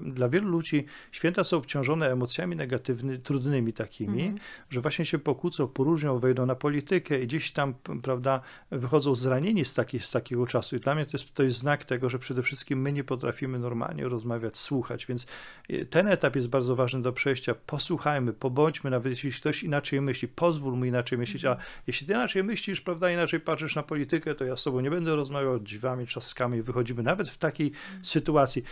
Dla wielu ludzi święta są obciążone emocjami negatywnymi, trudnymi takimi, mhm. że właśnie się pokłócą, poróżnią, wejdą na politykę i gdzieś tam, prawda, wychodzą zranieni z, taki, z takiego czasu. I dla mnie to jest, to jest znak tego, że przede wszystkim my nie potrafimy normalnie rozmawiać, słuchać, więc y, ten etap jest bardzo ważny do przejścia. Posłuchajmy, pobądźmy, nawet jeśli ktoś inaczej myśli, pozwól mu inaczej myśleć, a mhm. jeśli ty inaczej myślisz, prawda, inaczej patrzysz na politykę, to ja z tobą nie będę rozmawiał dziwami, trzaskami, wychodzimy nawet w takiej mhm. sytuacji.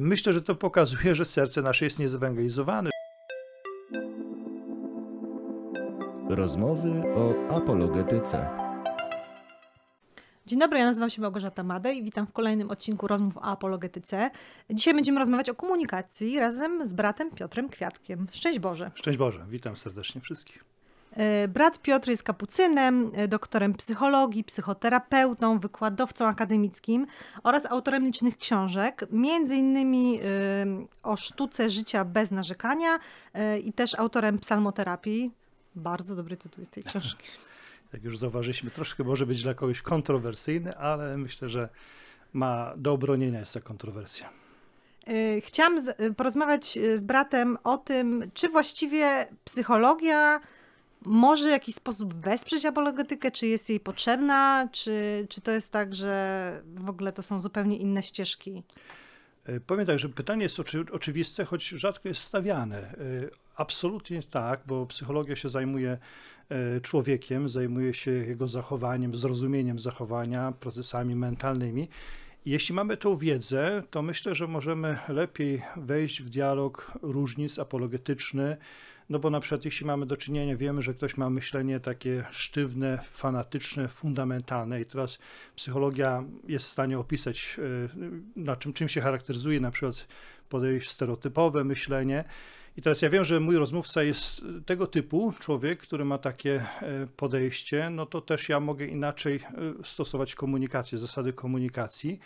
Myślę, że to pokazuje, że serce nasze jest niezewangelizowane. Rozmowy o apologetyce. Dzień dobry, ja nazywam się Małgorzata Madej i witam w kolejnym odcinku Rozmów o apologetyce. Dzisiaj będziemy rozmawiać o komunikacji razem z bratem Piotrem Kwiatkiem. Szczęść Boże. Szczęść Boże, witam serdecznie wszystkich. E, brat Piotr jest kapucynem, e, doktorem psychologii, psychoterapeutą, wykładowcą akademickim oraz autorem licznych książek, między innymi e, o sztuce życia bez narzekania i też autorem psalmoterapii. Bardzo dobry tytuł jest tej książki. Jak już zauważyliśmy, troszkę może być dla kogoś kontrowersyjny, ale myślę, że ma do obronienia jest ta kontrowersja. Chciałam porozmawiać z bratem o tym, czy właściwie psychologia może w jakiś sposób wesprzeć apologetykę, czy jest jej potrzebna, czy, czy to jest tak, że w ogóle to są zupełnie inne ścieżki? E, powiem tak, że pytanie jest oczy, oczywiste, choć rzadko jest stawiane. E, absolutnie tak, bo psychologia się zajmuje e, człowiekiem, zajmuje się jego zachowaniem, zrozumieniem zachowania, procesami mentalnymi. Jeśli mamy tą wiedzę, to myślę, że możemy lepiej wejść w dialog różnic apologetyczny, no bo na przykład jeśli mamy do czynienia, wiemy, że ktoś ma myślenie takie sztywne, fanatyczne, fundamentalne i teraz psychologia jest w stanie opisać, y, na czym, czym się charakteryzuje na przykład podejście stereotypowe myślenie. I teraz ja wiem, że mój rozmówca jest y, tego typu człowiek, który ma takie y, podejście, no to też ja mogę inaczej stosować komunikację, zasady komunikacji.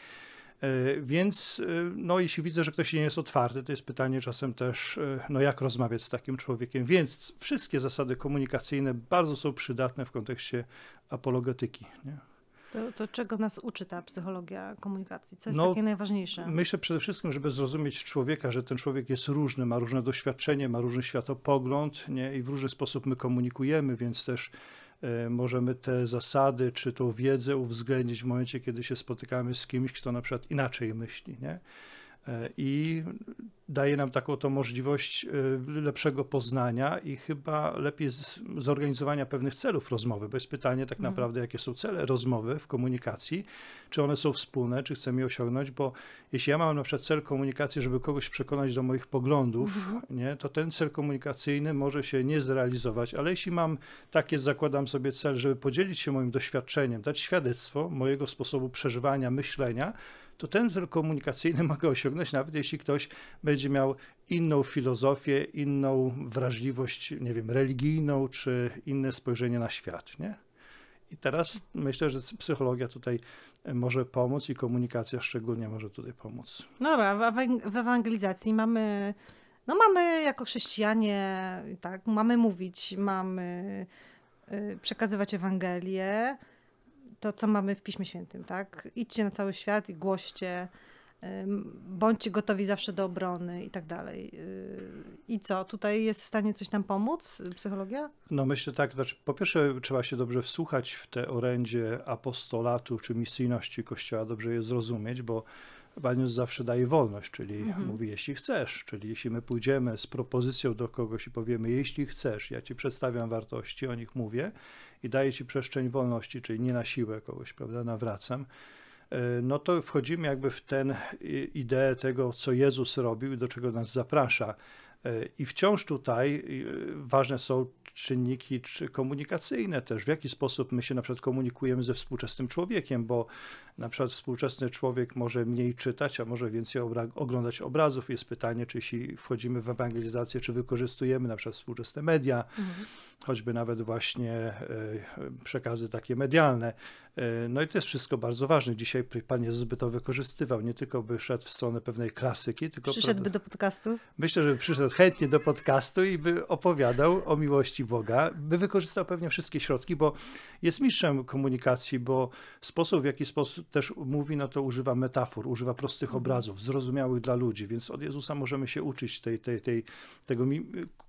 E, więc e, no, jeśli widzę, że ktoś nie jest otwarty, to jest pytanie czasem też, e, no jak rozmawiać z takim człowiekiem. Więc wszystkie zasady komunikacyjne bardzo są przydatne w kontekście apologetyki. Nie? To, to, czego nas uczy ta psychologia komunikacji? Co jest no, takie najważniejsze? Myślę przede wszystkim, żeby zrozumieć człowieka, że ten człowiek jest różny, ma różne doświadczenie, ma różny światopogląd nie? i w różny sposób my komunikujemy, więc też E, możemy te zasady czy tą wiedzę uwzględnić w momencie, kiedy się spotykamy z kimś, kto na przykład inaczej myśli. Nie? E, i daje nam taką to możliwość e, lepszego poznania i chyba lepiej zorganizowania pewnych celów rozmowy, bo jest pytanie tak mhm. naprawdę, jakie są cele rozmowy w komunikacji, czy one są wspólne, czy chcemy je osiągnąć, bo jeśli ja mam na przykład cel komunikacji, żeby kogoś przekonać do moich poglądów, mhm. nie, to ten cel komunikacyjny może się nie zrealizować, ale jeśli mam takie, zakładam sobie cel, żeby podzielić się moim doświadczeniem, dać świadectwo mojego sposobu przeżywania, myślenia, to ten cel komunikacyjny ma go osiągnąć, nawet jeśli ktoś będzie miał inną filozofię, inną wrażliwość, nie wiem, religijną czy inne spojrzenie na świat. Nie? I teraz myślę, że psychologia tutaj może pomóc i komunikacja szczególnie może tutaj pomóc. Dobra, w ewangelizacji mamy, no mamy jako chrześcijanie, tak, mamy mówić, mamy y, przekazywać Ewangelię, to, co mamy w Piśmie Świętym, tak? Idźcie na cały świat i głoście, bądźcie gotowi zawsze do obrony i tak dalej. Yy, I co, tutaj jest w stanie coś nam pomóc, psychologia? No myślę tak, znaczy po pierwsze trzeba się dobrze wsłuchać w te orędzie apostolatu czy misyjności Kościoła, dobrze je zrozumieć, bo Pan zawsze daje wolność, czyli mhm. mówi, jeśli chcesz, czyli jeśli my pójdziemy z propozycją do kogoś i powiemy, jeśli chcesz, ja ci przedstawiam wartości, o nich mówię i daję ci przestrzeń wolności, czyli nie na siłę kogoś, prawda, nawracam, e, no to wchodzimy jakby w ten ideę tego, co Jezus robił i do czego nas zaprasza. E, I wciąż tutaj e, ważne są czynniki komunikacyjne też, w jaki sposób my się na przykład komunikujemy ze współczesnym człowiekiem, bo na przykład współczesny człowiek może mniej czytać, a może więcej oglądać obrazów. Jest pytanie, czy jeśli wchodzimy w ewangelizację, czy wykorzystujemy na przykład współczesne media, mhm choćby nawet właśnie e, przekazy takie medialne. E, no i to jest wszystko bardzo ważne. Dzisiaj pan jest to wykorzystywał. Nie tylko by szedł w stronę pewnej klasyki, tylko... Przyszedłby do podcastu? Myślę, że przyszedł chętnie do podcastu i by opowiadał o miłości Boga, by wykorzystał pewnie wszystkie środki, bo jest mistrzem komunikacji, bo sposób, w jaki sposób też mówi, no to używa metafor, używa prostych mhm. obrazów, zrozumiałych dla ludzi, więc od Jezusa możemy się uczyć tej, tej, tej, tego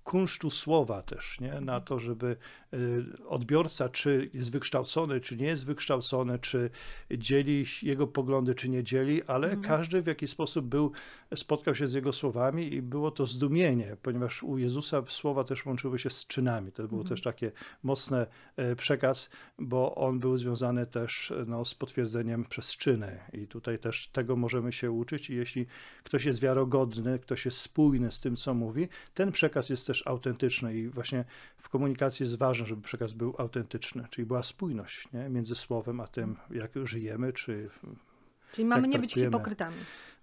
kunsztu słowa też, nie? Na mhm. to, żeby y, odbiorca, czy jest wykształcony, czy nie jest wykształcony, czy dzieli jego poglądy, czy nie dzieli, ale mhm. każdy w jakiś sposób był, spotkał się z jego słowami i było to zdumienie, ponieważ u Jezusa słowa też łączyły się z czynami. To był mhm. też taki mocny e, przekaz, bo on był związany też no, z potwierdzeniem przez czyny. I tutaj też tego możemy się uczyć. I jeśli ktoś jest wiarogodny, ktoś jest spójny z tym, co mówi, ten przekaz jest też autentyczny. I właśnie w komunikacji komunikacji jest ważne, żeby przekaz był autentyczny, czyli była spójność nie? między słowem a tym, jak żyjemy, czy. Czyli mamy nie być hipokrytami.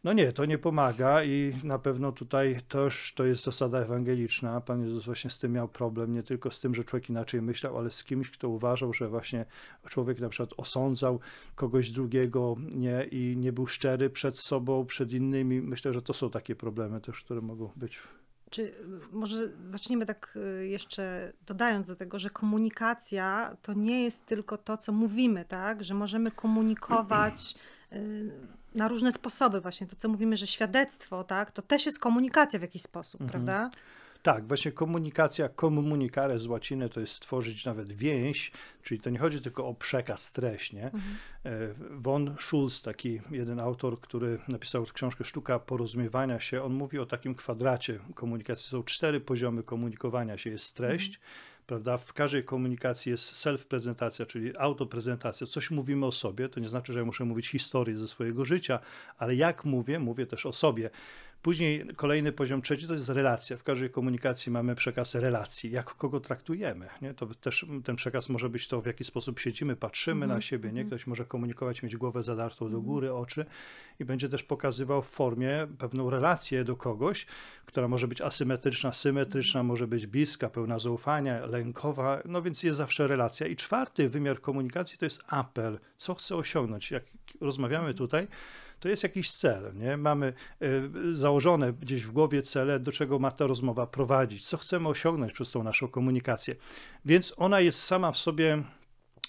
No nie, to nie pomaga i na pewno tutaj też to jest zasada ewangeliczna. Pan Jezus właśnie z tym miał problem, nie tylko z tym, że człowiek inaczej myślał, ale z kimś, kto uważał, że właśnie człowiek na przykład osądzał kogoś drugiego nie, i nie był szczery przed sobą, przed innymi. Myślę, że to są takie problemy też, które mogą być w czy y, może zaczniemy tak y, jeszcze dodając do tego, że komunikacja to nie jest tylko to, co mówimy, tak? Że możemy komunikować y, na różne sposoby, właśnie to, co mówimy, że świadectwo, tak? To też jest komunikacja w jakiś sposób, mhm. prawda? Tak, właśnie komunikacja, komunikare z łaciny to jest stworzyć nawet więź, czyli to nie chodzi tylko o przekaz, treść. Nie? Mhm. E, von Schulz, taki jeden autor, który napisał książkę Sztuka porozumiewania się, on mówi o takim kwadracie komunikacji. Są cztery poziomy komunikowania się. Jest treść, mhm prawda? W każdej komunikacji jest self-prezentacja, czyli autoprezentacja. Coś mówimy o sobie, to nie znaczy, że ja muszę mówić historię ze swojego życia, ale jak mówię, mówię też o sobie. Później kolejny poziom trzeci to jest relacja. W każdej komunikacji mamy przekaz relacji, jak kogo traktujemy. Nie? To też ten przekaz może być to, w jaki sposób siedzimy, patrzymy mm na mhm. siebie. Nie? Mhm. Ktoś może komunikować, mieć głowę zadartą do mhm. góry, oczy i będzie też pokazywał w formie pewną relację do kogoś, która może być asymetryczna, symetryczna, może być bliska, pełna zaufania, lękowa, no więc jest zawsze relacja. I czwarty wymiar komunikacji to jest apel. Co chcę osiągnąć? Jak rozmawiamy tutaj, to jest jakiś cel. Nie? Mamy e, założone gdzieś w głowie cele, do czego ma ta rozmowa prowadzić, co chcemy osiągnąć przez tą naszą komunikację. Więc ona jest sama w sobie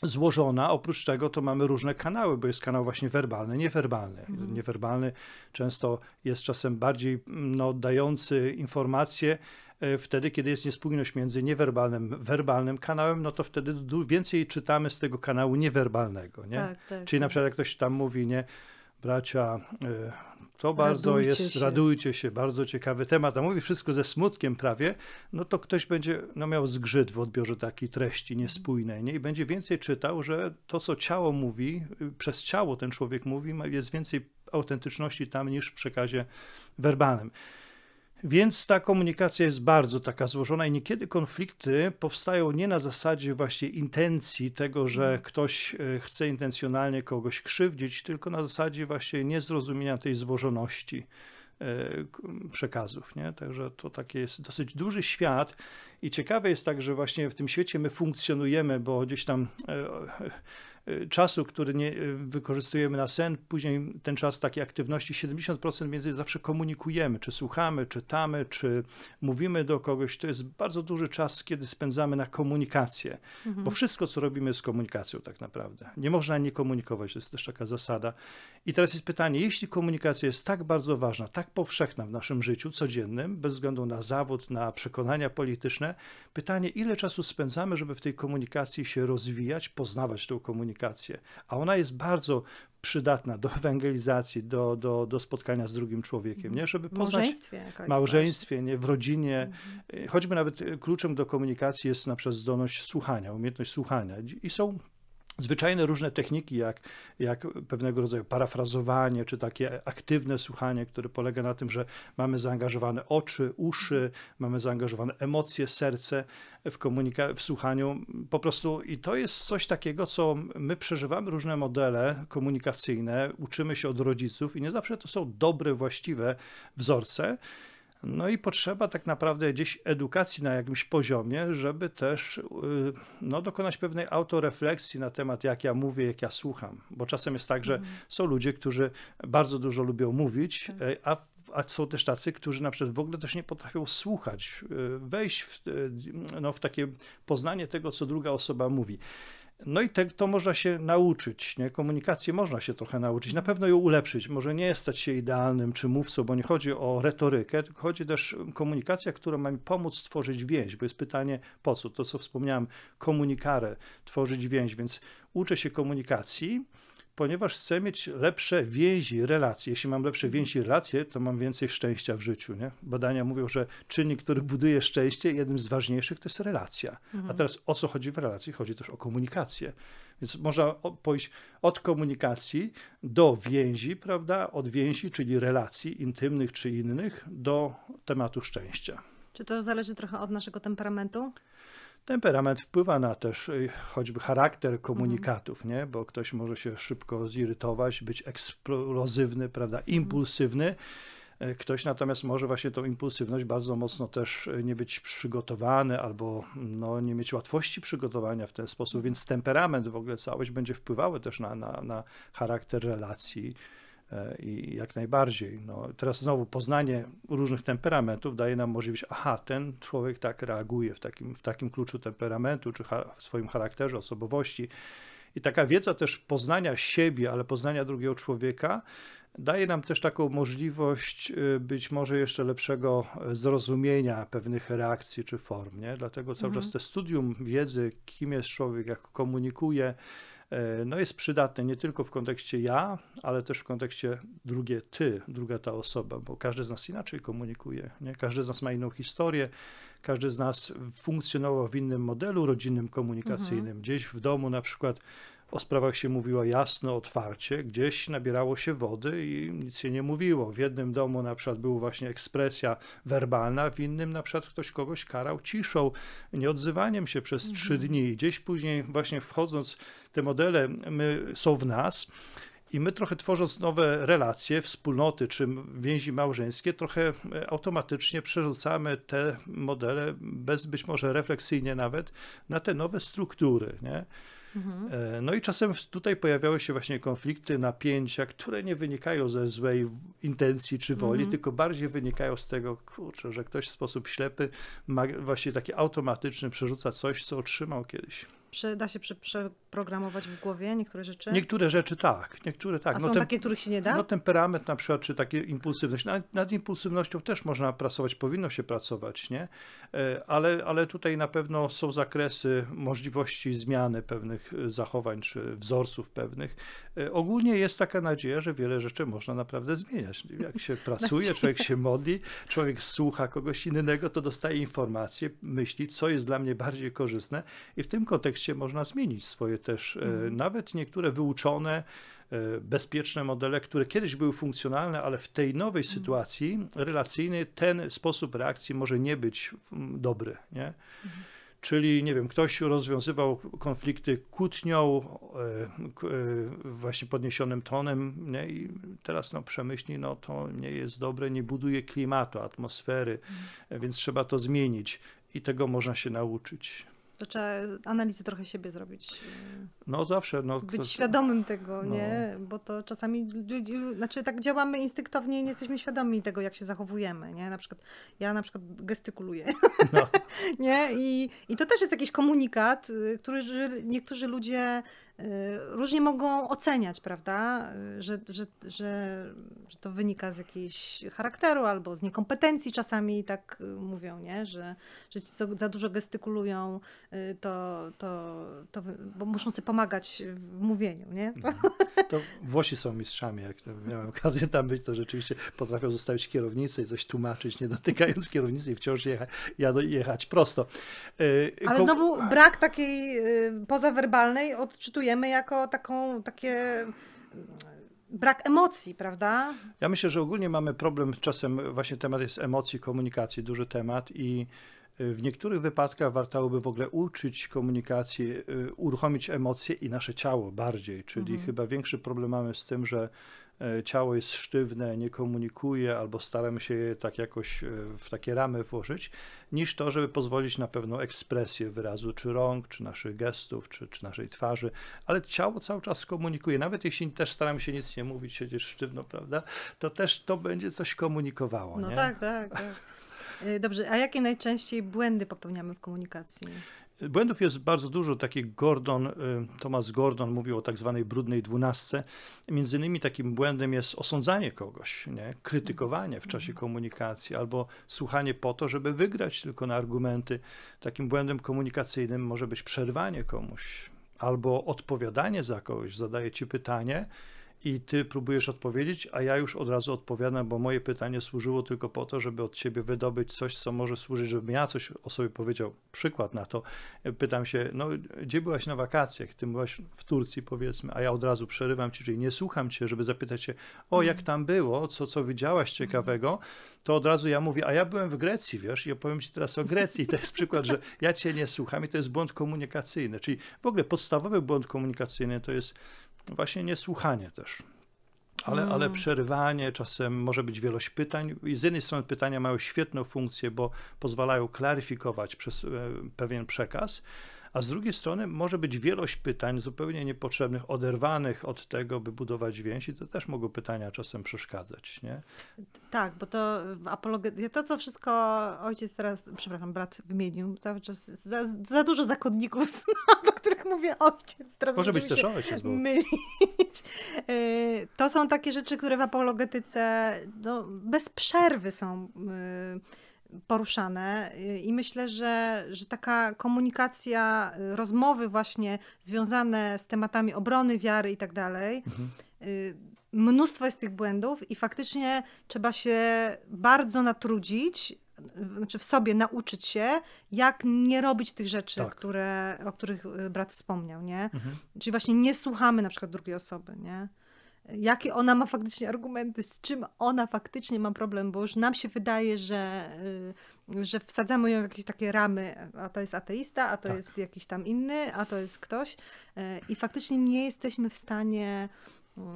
złożona. Oprócz tego to mamy różne kanały, bo jest kanał właśnie werbalny, niewerbalny. Mhm. Niewerbalny często jest czasem bardziej mm, no, dający informacje. E, wtedy, kiedy jest niespójność między niewerbalnym, werbalnym kanałem, no to wtedy więcej czytamy z tego kanału niewerbalnego. Nie? Tak, tak, Czyli tak. na przykład jak ktoś tam mówi, nie, bracia. E, to bardzo radujcie jest, się. radujcie się, bardzo ciekawy temat, a mówi wszystko ze smutkiem prawie, no to ktoś będzie no, miał zgrzyt w odbiorze takiej treści niespójnej nie? i będzie więcej czytał, że to, co ciało mówi, y, przez ciało ten człowiek mówi, jest więcej autentyczności tam niż w przekazie werbalnym. Więc ta komunikacja jest bardzo taka złożona i niekiedy konflikty powstają nie na zasadzie właśnie intencji tego, że mhm. ktoś e, chce intencjonalnie kogoś krzywdzić, tylko na zasadzie właśnie niezrozumienia tej złożoności e, przekazów. Nie? Także to taki jest dosyć duży świat i ciekawe jest tak, że właśnie w tym świecie my funkcjonujemy, bo gdzieś tam e, Y, czasu, który nie y, wykorzystujemy na sen, później ten czas takiej aktywności, 70% między zawsze komunikujemy, czy słuchamy, czytamy, czy mówimy do kogoś. To jest bardzo duży czas, kiedy spędzamy na komunikację, mhm. bo wszystko, co robimy, jest komunikacją tak naprawdę. Nie można nie komunikować, to jest też taka zasada. I teraz jest pytanie, jeśli komunikacja jest tak bardzo ważna, tak powszechna w naszym życiu codziennym, bez względu na zawód, na przekonania polityczne, pytanie, ile czasu spędzamy, żeby w tej komunikacji się rozwijać, poznawać tą komunikację, komunikację, a ona jest bardzo przydatna do ewangelizacji, do, do, do spotkania z drugim człowiekiem, nie? żeby poznać małżeństwie, małżeństwie nie? w rodzinie. Mhm. Choćby nawet e, kluczem do komunikacji jest na przykład zdolność słuchania, umiejętność słuchania. I są Zwyczajne różne techniki, jak, jak pewnego rodzaju parafrazowanie, czy takie aktywne słuchanie, które polega na tym, że mamy zaangażowane oczy, uszy, mamy zaangażowane emocje, serce w, komunika- w słuchaniu. Po prostu i to jest coś takiego, co my przeżywamy różne modele komunikacyjne, uczymy się od rodziców i nie zawsze to są dobre, właściwe wzorce. No i potrzeba tak naprawdę gdzieś edukacji na jakimś poziomie, żeby też y, no, dokonać pewnej autorefleksji na temat, jak ja mówię, jak ja słucham. Bo czasem jest tak, że mhm. są ludzie, którzy bardzo dużo lubią mówić, tak. y, a a są też tacy, którzy na przykład w ogóle też nie potrafią słuchać, y, wejść w, no, w takie poznanie tego, co druga osoba mówi. No i te, to można się nauczyć, nie? komunikację można się trochę nauczyć, na pewno ją ulepszyć, może nie stać się idealnym czy mówcą, bo nie chodzi o retorykę, tylko chodzi też o komunikację, która ma mi pomóc tworzyć więź, bo jest pytanie po co, to co wspomniałem, komunikare, tworzyć więź, więc uczę się komunikacji, ponieważ chcę mieć lepsze więzi, relacje. Jeśli mam lepsze mhm. więzi, relacje, to mam więcej szczęścia w życiu. Nie? Badania mówią, że czynnik, który buduje szczęście, jednym z ważniejszych to jest relacja. Mhm. A teraz o co chodzi w relacji? Chodzi też o komunikację. Więc można pójść od komunikacji do więzi, prawda? Od więzi, czyli relacji intymnych czy innych, do tematu szczęścia. Czy to zależy trochę od naszego temperamentu? Temperament wpływa na też y, choćby charakter mhm. komunikatów, nie? bo ktoś może się szybko zirytować, być eksplozywny, prawda, mhm. impulsywny. Y, ktoś natomiast może właśnie tą impulsywność bardzo mocno też y, nie być przygotowany albo no, nie mieć łatwości przygotowania w ten sposób, mhm. więc temperament w ogóle całość będzie wpływały też na, na, na charakter relacji E, i jak najbardziej. No, teraz znowu poznanie różnych temperamentów daje nam możliwość, aha, ten człowiek tak reaguje w takim, w takim kluczu temperamentu, czy w swoim charakterze, osobowości. I taka wiedza też poznania siebie, ale poznania drugiego człowieka daje nam też taką możliwość y, być może jeszcze lepszego e, zrozumienia pewnych reakcji czy form. Nie? Dlatego cały mhm. czas te studium wiedzy, kim jest człowiek, jak komunikuje, E, no jest przydatny nie tylko w kontekście ja, ale też w kontekście drugie ty, druga ta osoba, bo każdy z nas inaczej komunikuje, nie? każdy z nas ma inną historię, każdy z nas funkcjonował w innym modelu rodzinnym, komunikacyjnym. Mhm. Gdzieś w domu na przykład o sprawach się mówiło jasno, otwarcie, gdzieś nabierało się wody i nic się nie mówiło. W jednym domu na przykład była właśnie ekspresja werbalna, w innym na przykład ktoś kogoś karał ciszą, nieodzywaniem się przez mhm. trzy dni. Gdzieś później właśnie wchodząc, te modele my, są w nas. I my trochę tworząc nowe relacje, wspólnoty czy więzi małżeńskie, trochę e, automatycznie przerzucamy te modele, bez być może refleksyjnie nawet, na te nowe struktury. Nie? Mhm. E, no i czasem tutaj pojawiały się właśnie konflikty, napięcia, które nie wynikają ze złej intencji czy woli, mhm. tylko bardziej wynikają z tego, kurczę, że ktoś w sposób ślepy ma właśnie taki automatyczny przerzuca coś, co otrzymał kiedyś da się przeprogramować w głowie niektóre rzeczy? Niektóre rzeczy tak, niektóre tak. A no, są takie, których się nie da? No temperament na przykład, czy takie impulsywność. Nad, nad impulsywnością też można pracować, powinno się pracować, nie? E, ale, ale tutaj na pewno są zakresy możliwości zmiany pewnych e, zachowań, czy wzorców pewnych. E, ogólnie jest taka nadzieja, że wiele rzeczy można naprawdę zmieniać. Jak się pracuje, człowiek się modli, człowiek słucha kogoś innego, to dostaje informacje, myśli, co jest dla mnie bardziej korzystne i w tym kontekście kontekście można zmienić swoje też, e, mhm. nawet niektóre wyuczone, e, bezpieczne modele, które kiedyś były funkcjonalne, ale w tej nowej mhm. sytuacji relacyjnej ten sposób reakcji może nie być mm, dobry. Nie? Mhm czyli nie wiem, ktoś rozwiązywał konflikty kłótnią, e, właśnie podniesionym tonem, nie? i teraz no, przemyśli, no to nie jest dobre, nie buduje klimatu, atmosfery, mm. więc trzeba to zmienić i tego można się nauczyć. To trzeba analizę trochę siebie zrobić. E, no zawsze. No, Być świadomym tego, no. nie? Bo to czasami, znaczy tak działamy instynktownie i nie jesteśmy świadomi tego, jak się zachowujemy, nie? Na przykład, ja na przykład gestykuluję, no. nie? I, I to też jest jakiś komunikat, y, który niektórzy ludzie Y, różnie mogą oceniać, prawda, y, że, że, że, że to wynika z jakiegoś charakteru albo z niekompetencji czasami tak y, mówią, nie? Że, że ci co za dużo gestykulują, to, to, to bo muszą sobie pomagać w mówieniu, nie? Mhm. To Włosi są mistrzami, jak miałem okazję tam być, to rzeczywiście potrafią zostawić kierownicę i coś tłumaczyć, nie dotykając kierownicy i wciąż jechać, jechać prosto. Ale znowu brak takiej pozawerbalnej odczytuje traktujemy jako taką, takie mm, brak emocji, prawda? Ja myślę, że ogólnie mamy problem czasem, właśnie temat jest emocji, komunikacji, duży temat i y, w niektórych wypadkach wartałoby w ogóle uczyć komunikacji y, uruchomić emocje i nasze ciało bardziej, czyli mhm. chyba większy problem mamy z tym, że E, ciało jest sztywne, nie komunikuje, albo staramy się je tak jakoś e, w takie ramy włożyć, niż to, żeby pozwolić na pewną ekspresję wyrazu, czy rąk, czy naszych gestów, czy, czy naszej twarzy, ale ciało cały czas komunikuje, nawet jeśli też staramy się nic nie mówić, siedzieć sztywno, prawda, to też to będzie coś komunikowało. No nie? tak, tak, tak. E, dobrze, a jakie najczęściej błędy popełniamy w komunikacji? Błędów jest bardzo dużo, taki Gordon, y, Thomas Gordon mówił o tak zwanej brudnej dwunastce. Między innymi takim błędem jest osądzanie kogoś, nie? krytykowanie w czasie komunikacji albo słuchanie po to, żeby wygrać tylko na argumenty. Takim błędem komunikacyjnym może być przerwanie komuś albo odpowiadanie za kogoś, zadaje ci pytanie, i ty próbujesz odpowiedzieć, a ja już od razu odpowiadam, bo moje pytanie służyło tylko po to, żeby od ciebie wydobyć coś, co może służyć, żebym ja coś o sobie powiedział. Przykład na to. Pytam się, no gdzie byłaś na wakacjach? Ty byłaś w Turcji powiedzmy, a ja od razu przerywam ci, czyli nie słucham cię, żeby zapytać się, o jak tam było, co, co widziałaś ciekawego, to od razu ja mówię, a ja byłem w Grecji, wiesz, i opowiem ci teraz o Grecji. to jest przykład, że ja cię nie słucham i to jest błąd komunikacyjny, czyli w ogóle podstawowy błąd komunikacyjny to jest właśnie niesłuchanie też. Ale, mm. ale przerywanie, czasem może być wielość pytań. I z jednej strony pytania mają świetną funkcję, bo pozwalają klaryfikować przez e, pewien przekaz, a z drugiej strony może być wielość pytań zupełnie niepotrzebnych, oderwanych od tego, by budować więzi, to też mogą pytania czasem przeszkadzać, nie? Tak, bo to e, apologetyka, to co wszystko ojciec teraz, przepraszam, brat wymienił, cały czas za, za dużo zakonników, o których mówię ojciec. Teraz może być też ojciec, bo... mylić. E, to są takie rzeczy, które w apologetyce no, bez przerwy są e, poruszane y, i myślę, że, że taka komunikacja, y, rozmowy właśnie związane z tematami obrony, wiary i tak dalej, mhm. y, mnóstwo jest tych błędów i faktycznie trzeba się bardzo natrudzić, znaczy w sobie nauczyć się, jak nie robić tych rzeczy, tak. które, o których brat wspomniał, nie? Mhm. Czyli właśnie nie słuchamy na przykład drugiej osoby, nie? jakie ona ma faktycznie argumenty, z czym ona faktycznie ma problem, bo już nam się wydaje, że, y, że wsadzamy ją w jakieś takie ramy, a to jest ateista, a to tak. jest jakiś tam inny, a to jest ktoś y, i faktycznie nie jesteśmy w stanie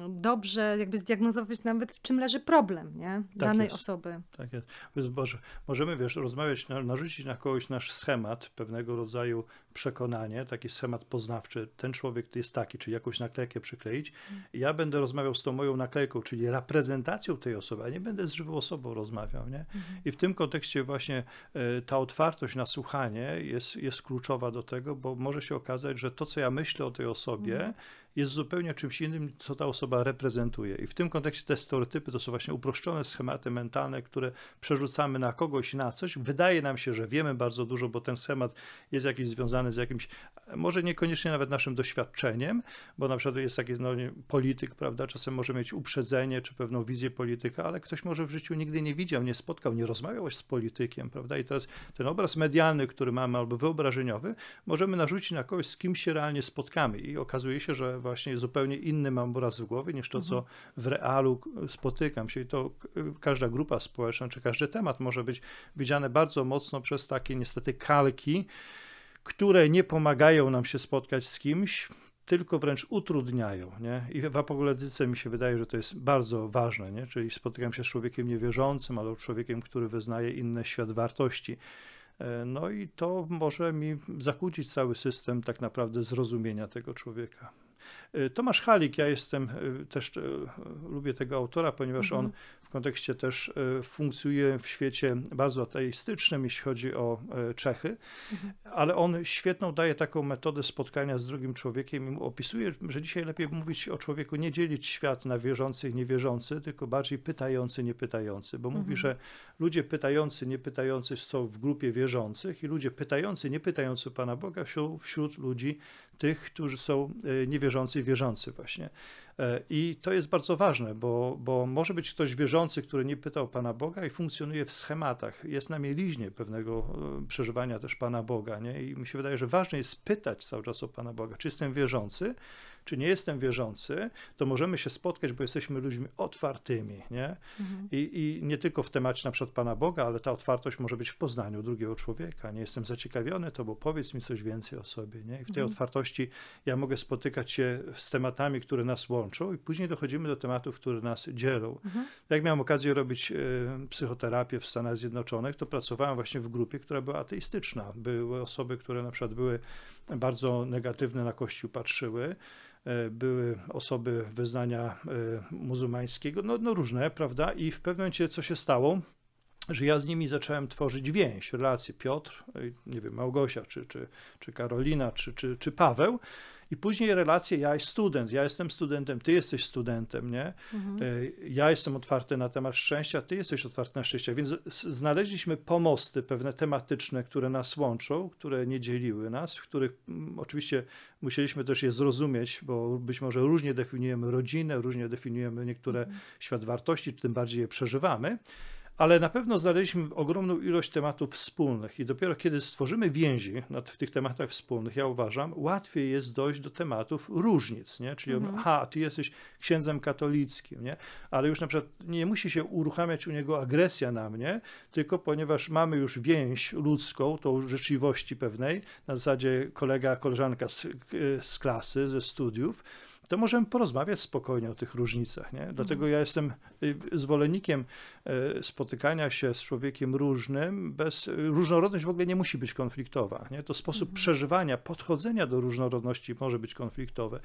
dobrze jakby zdiagnozować nawet, w czym leży problem nie? Tak danej osoby. Tak jest. Boże, możemy, wiesz, rozmawiać, narzucić na kogoś nasz schemat, pewnego rodzaju przekonanie, taki schemat poznawczy. Ten człowiek jest taki, czyli jakąś naklejkę przykleić. Mm. Ja będę rozmawiał z tą moją naklejką, czyli reprezentacją tej osoby, a nie będę z żywą osobą rozmawiał. Nie? Mhm. I w tym kontekście właśnie e, ta otwartość na słuchanie jest, jest kluczowa do tego, bo może się okazać, że to, co ja myślę o tej osobie, mhm jest zupełnie czymś innym, co ta osoba reprezentuje. I w tym kontekście te stereotypy to są właśnie uproszczone schematy mentalne, które przerzucamy na kogoś, na coś. Wydaje nam się, że wiemy bardzo dużo, bo ten schemat jest jakiś związany z jakimś, może niekoniecznie nawet naszym doświadczeniem, bo na przykład jest taki no, polityk, prawda, czasem może mieć uprzedzenie czy pewną wizję polityka, ale ktoś może w życiu nigdy nie widział, nie spotkał, nie rozmawiał z politykiem, prawda? I teraz ten obraz medialny, który mamy, albo wyobrażeniowy, możemy narzucić na kogoś, z kim się realnie spotkamy i okazuje się, że właśnie zupełnie inny mam obraz w głowie niż to, co mhm. w realu spotykam się. I to każda grupa społeczna czy każdy temat może być widziane bardzo mocno przez takie niestety kalki, które nie pomagają nam się spotkać z kimś, tylko wręcz utrudniają. Nie? I w apologetyce mi się wydaje, że to jest bardzo ważne, nie? czyli spotykam się z człowiekiem niewierzącym albo człowiekiem, który wyznaje inny świat wartości. E, no i to może mi zakłócić cały system tak naprawdę zrozumienia tego człowieka. Tomasz Halik, ja jestem e, też, e, lubię tego autora, ponieważ on mhm kontekście też e, funkcjonuje w świecie bardzo ateistycznym, jeśli chodzi o e, Czechy, mhm. ale on świetną daje taką metodę spotkania z drugim człowiekiem i opisuje, że dzisiaj lepiej mówić o człowieku, nie dzielić świat na wierzący i niewierzący, tylko bardziej pytający, niepytający, bo mówi, mhm. że ludzie pytający, niepytający są w grupie wierzących i ludzie pytający, niepytający Pana Boga są wśród ludzi tych, którzy są e, niewierzący i wierzący właśnie. E, I to jest bardzo ważne, bo, bo może być ktoś wierzący, który nie pytał Pana Boga i funkcjonuje w schematach, jest na mieliźnie pewnego e, przeżywania też Pana Boga. Nie? I mi się wydaje, że ważne jest pytać cały czas o Pana Boga, czy jestem wierzący, czy nie jestem wierzący, to możemy się spotkać, bo jesteśmy ludźmi otwartymi. Nie? Mhm. I, I nie tylko w temacie na przykład Pana Boga, ale ta otwartość może być w poznaniu drugiego człowieka. Nie jestem zaciekawiony to, bo powiedz mi coś więcej o sobie. Nie? I w tej mhm. otwartości ja mogę spotykać się z tematami, które nas łączą i później dochodzimy do tematów, które nas dzielą. Mhm. Jak miałem okazję robić y, psychoterapię w Stanach Zjednoczonych, to pracowałem właśnie w grupie, która była ateistyczna. Były osoby, które na przykład były bardzo negatywne na Kościół patrzyły. E, były osoby wyznania e, muzułmańskiego, no, no różne, prawda? I w pewnym momencie co się stało? że ja z nimi zacząłem tworzyć więź, relacje Piotr, e, nie wiem, Małgosia, czy, czy, czy Karolina, czy, czy, czy Paweł, i później relacje, ja student, ja jestem studentem, ty jesteś studentem, nie? Mhm. E, ja jestem otwarty na temat szczęścia, ty jesteś otwarty na szczęście. Więc znaleźliśmy pomosty pewne tematyczne, które nas łączą, które nie dzieliły nas, w których mm, oczywiście musieliśmy też je zrozumieć, bo być może różnie definiujemy rodzinę, różnie definiujemy niektóre mhm. świat wartości, czy tym bardziej je przeżywamy ale na pewno znaleźliśmy ogromną ilość tematów wspólnych i dopiero kiedy stworzymy więzi nad, w tych tematach wspólnych, ja uważam, łatwiej jest dojść do tematów różnic, nie? Czyli mhm. aha, ty jesteś księdzem katolickim, nie? Ale już na przykład nie musi się uruchamiać u niego agresja na mnie, tylko ponieważ mamy już więź ludzką, tą rzeczywistości pewnej, na zasadzie kolega, koleżanka z, e, z klasy, ze studiów, to możemy porozmawiać spokojnie o tych różnicach. Nie? Dlatego ja jestem y, zwolennikiem y, spotykania się z człowiekiem różnym, bez różnorodność w ogóle nie musi być konfliktowa. Nie? To sposób mhm. przeżywania, podchodzenia do różnorodności może być konfliktowe.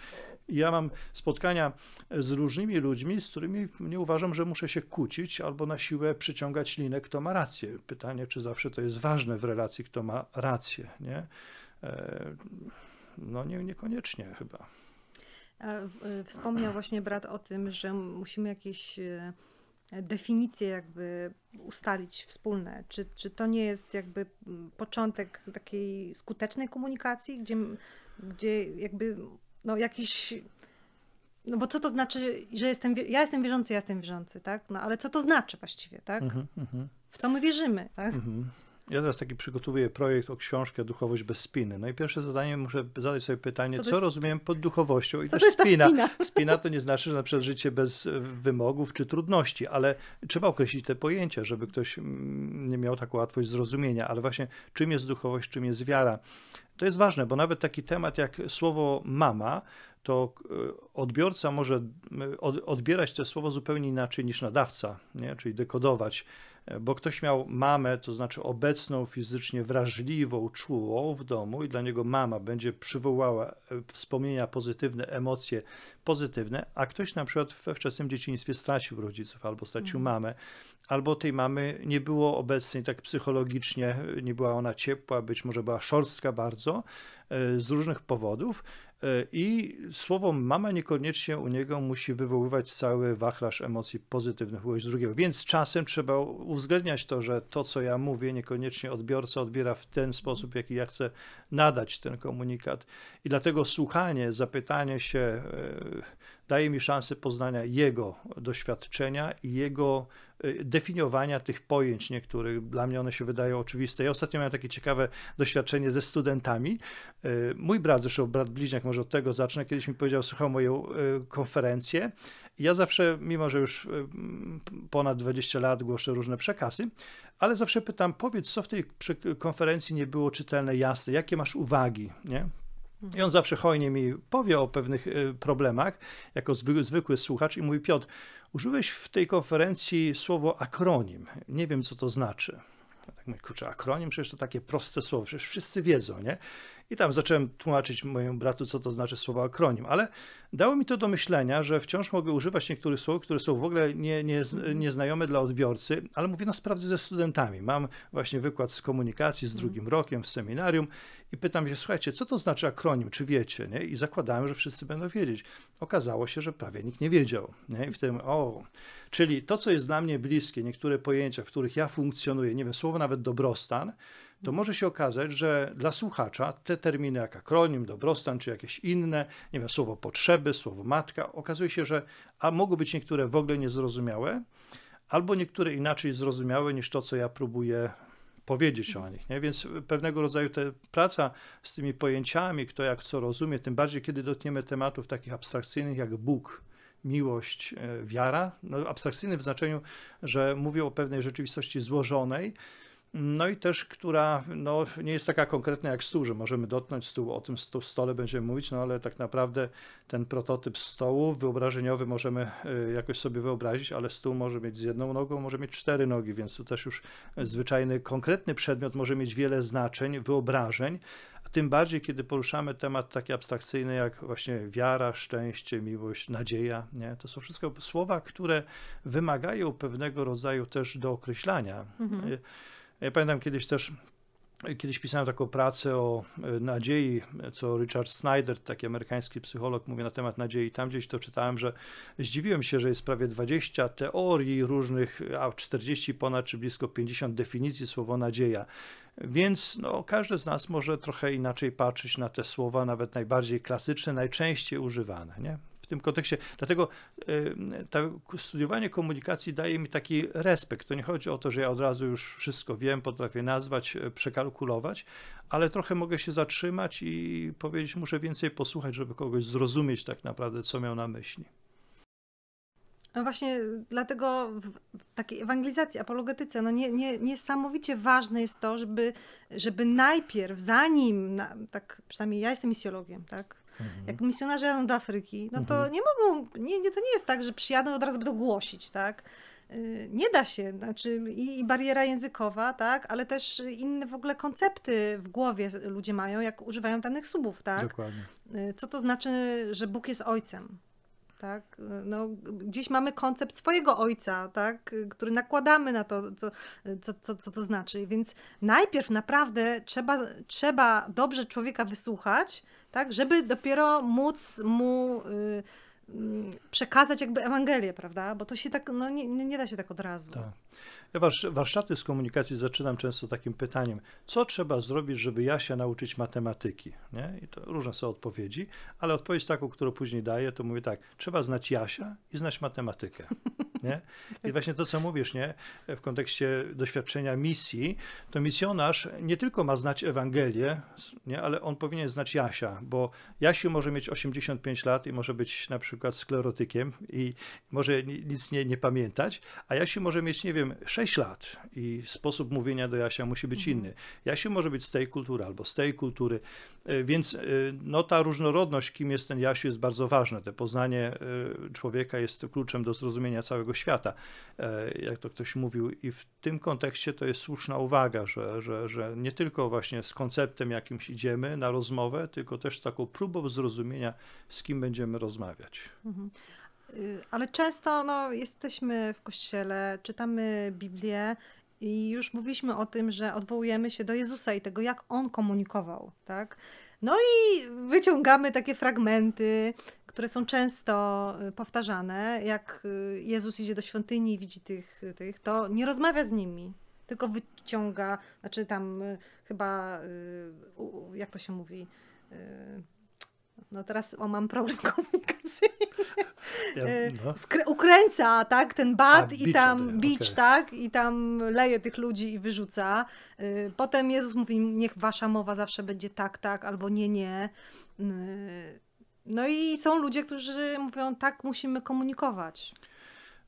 Ja mam spotkania z różnymi ludźmi, z którymi nie uważam, że muszę się kłócić albo na siłę przyciągać linę, kto ma rację. Pytanie, czy zawsze to jest ważne w relacji, kto ma rację. Nie? E, no nie, niekoniecznie chyba. E, wspomniał właśnie brat o tym, że musimy jakieś e, definicje jakby ustalić wspólne. Czy, czy to nie jest jakby początek takiej skutecznej komunikacji, gdzie, gdzie jakby no jakiś no bo co to znaczy, że jestem, ja jestem wierzący, ja jestem wierzący, tak? No ale co to znaczy właściwie, tak? Mhm, mhm. W co my wierzymy, tak? Mhm. Ja teraz taki przygotowuję projekt o książkę Duchowość bez spiny. No i pierwsze zadanie muszę zadać sobie pytanie, co, co jest... rozumiem pod duchowością i co też spina. spina. Spina to nie znaczy, że na przykład życie bez wymogów czy trudności, ale trzeba określić te pojęcia, żeby ktoś mm, nie miał taką łatwość zrozumienia. Ale właśnie czym jest duchowość, czym jest wiara. To jest ważne, bo nawet taki temat jak słowo mama, to e, odbiorca może odbierać to słowo zupełnie inaczej niż nadawca, nie? czyli dekodować bo ktoś miał mamę, to znaczy obecną fizycznie wrażliwą, czułą w domu i dla niego mama będzie przywołała e, wspomnienia pozytywne, emocje pozytywne, a ktoś na przykład we wczesnym dzieciństwie stracił rodziców albo stracił mm. mamę, albo tej mamy nie było obecnej tak psychologicznie, nie była ona ciepła, być może była szorstka bardzo e, z różnych powodów E, I słowo mama niekoniecznie u niego musi wywoływać cały wachlarz emocji pozytywnych u drugiego. Więc czasem trzeba uwzględniać to, że to, co ja mówię, niekoniecznie odbiorca odbiera w ten mhm. sposób, w jaki ja chcę nadać ten komunikat. I dlatego słuchanie, zapytanie się e, daje mi szansę poznania jego doświadczenia i jego Y, definiowania tych pojęć niektórych. Dla mnie one się wydają oczywiste. Ja ostatnio miałem takie ciekawe doświadczenie ze studentami. Y, mój brat, zresztą brat bliźniak, może od tego zacznę, kiedyś mi powiedział, słuchał moją y, konferencję. Ja zawsze, mimo że już ponad 20 lat głoszę różne przekazy, ale zawsze pytam, powiedz, co w tej konferencji nie było czytelne, jasne, jakie masz uwagi, nie? I on zawsze hojnie mi powie o pewnych y, problemach, jako zwykły słuchacz, i mówi: Piotr, użyłeś w tej konferencji słowo akronim. Nie wiem, co to znaczy. Ja tak mówię, kurczę, akronim, przecież to takie proste słowo, przecież wszyscy wiedzą, nie? I tam zacząłem tłumaczyć mojemu bratu, co to znaczy słowo akronim, ale dało mi to do myślenia, że wciąż mogę używać niektórych słów, które są w ogóle nie, nie, mhm. nieznajome dla odbiorcy, ale mówię, no sprawdzę ze studentami. Mam właśnie wykład z komunikacji z mhm. drugim rokiem w seminarium i pytam się, słuchajcie, co to znaczy akronim, czy wiecie? Nie? I zakładałem, że wszyscy będą wiedzieć. Okazało się, że prawie nikt nie wiedział. Nie? I w tym, o, czyli to, co jest dla mnie bliskie, niektóre pojęcia, w których ja funkcjonuję, nie wiem, słowo nawet dobrostan, to może się okazać, że dla słuchacza te terminy jak akronim, dobrostan czy jakieś inne, nie wiem, słowo potrzeby, słowo matka, okazuje się, że a mogą być niektóre w ogóle niezrozumiałe, albo niektóre inaczej zrozumiałe niż to, co ja próbuję powiedzieć o nich. Nie? Więc pewnego rodzaju ta praca z tymi pojęciami, kto jak co rozumie, tym bardziej kiedy dotkniemy tematów takich abstrakcyjnych jak Bóg, miłość, e, wiara. No, abstrakcyjny w znaczeniu, że mówię o pewnej rzeczywistości złożonej, no i też, która no, nie jest taka konkretna jak stół, że możemy dotknąć stół, o tym stół, stole będziemy mówić, no ale tak naprawdę ten prototyp stołu wyobrażeniowy możemy y, jakoś sobie wyobrazić, ale stół może mieć z jedną nogą, może mieć cztery nogi, więc tu też już zwyczajny, konkretny przedmiot może mieć wiele znaczeń, wyobrażeń, a tym bardziej, kiedy poruszamy temat taki abstrakcyjny jak właśnie wiara, szczęście, miłość, nadzieja. Nie? To są wszystko słowa, które wymagają pewnego rodzaju też dookreślania. Mhm. Y, ja pamiętam kiedyś też, kiedyś pisałem taką pracę o e, nadziei, co Richard Snyder, taki amerykański psycholog, mówi na temat nadziei. Tam gdzieś to czytałem, że zdziwiłem się, że jest prawie 20 teorii różnych, a 40 ponad czy blisko 50 definicji słowa nadzieja. Więc no, każdy z nas może trochę inaczej patrzeć na te słowa, nawet najbardziej klasyczne, najczęściej używane. Nie? w tym kontekście. Dlatego y, studiowanie komunikacji daje mi taki respekt. To nie chodzi o to, że ja od razu już wszystko wiem, potrafię nazwać, e, przekalkulować, ale trochę mogę się zatrzymać i powiedzieć, muszę więcej posłuchać, żeby kogoś zrozumieć tak naprawdę, co miał na myśli. No właśnie dlatego w takiej ewangelizacji, apologetyce, no nie, nie, niesamowicie ważne jest to, żeby, żeby najpierw, zanim, tak przynajmniej ja jestem misjologiem, tak, Mhm. Jak misjonarze jadą do Afryki, no to mhm. nie mogą, nie, nie, to nie jest tak, że przyjadą i od razu będą głosić, tak? Y, nie da się, znaczy i, i, bariera językowa, tak, ale też inne w ogóle koncepty w głowie ludzie mają, jak używają danych subów, tak? Dokładnie. Y, co to znaczy, że Bóg jest ojcem? tak? No, gdzieś mamy koncept swojego ojca, tak? który nakładamy na to, co, co, co, co to znaczy. Więc najpierw naprawdę trzeba, trzeba dobrze człowieka wysłuchać, tak? żeby dopiero móc mu. Yy, Mm, przekazać jakby Ewangelię, prawda? Bo to się tak, no nie, nie da się tak od razu. Tak. Ja warsztaty z komunikacji zaczynam często takim pytaniem, co trzeba zrobić, żeby ja się nauczyć matematyki? Nie? I to różne są odpowiedzi, ale odpowiedź taką, którą później daję, to mówię tak, trzeba znać Jasia i znać matematykę. nie? I właśnie to, co mówisz, nie? W kontekście doświadczenia misji, to misjonarz nie tylko ma znać Ewangelię, nie? Ale on powinien znać Jasia, bo Jasiu może mieć 85 lat i może być na przykład sklerotykiem i może nic nie, nie pamiętać, a Jasiu może mieć, nie wiem, 6 lat i sposób mówienia do Jasia musi być mhm. inny. Jasiu może być z tej kultury albo z tej kultury, e, więc e, no ta różnorodność, kim jest ten Jasiu, jest bardzo ważna. To poznanie e, człowieka jest kluczem do zrozumienia całego świata, e, jak to ktoś mówił. I w tym kontekście to jest słuszna uwaga, że, że, że nie tylko właśnie z konceptem jakimś idziemy na rozmowę, tylko też z taką próbą zrozumienia, z kim będziemy rozmawiać. Mhm. Y, ale często no, jesteśmy w kościele, czytamy Biblię i już mówiliśmy o tym, że odwołujemy się do Jezusa i tego, jak on komunikował, tak? No i wyciągamy takie fragmenty, które są często y, powtarzane, jak y, Jezus idzie do świątyni i widzi tych, tych to nie rozmawia z nimi, tylko wyciąga, znaczy tam y, chyba, jak to się mówi, no teraz o, mam problem komunikacyjny. Ja, no. Ukręca, tak, ten bat i tam beach, okay. tak, i tam leje tych ludzi i wyrzuca. Potem Jezus mówi, niech wasza mowa zawsze będzie tak, tak, albo nie, nie. No i są ludzie, którzy mówią, tak musimy komunikować.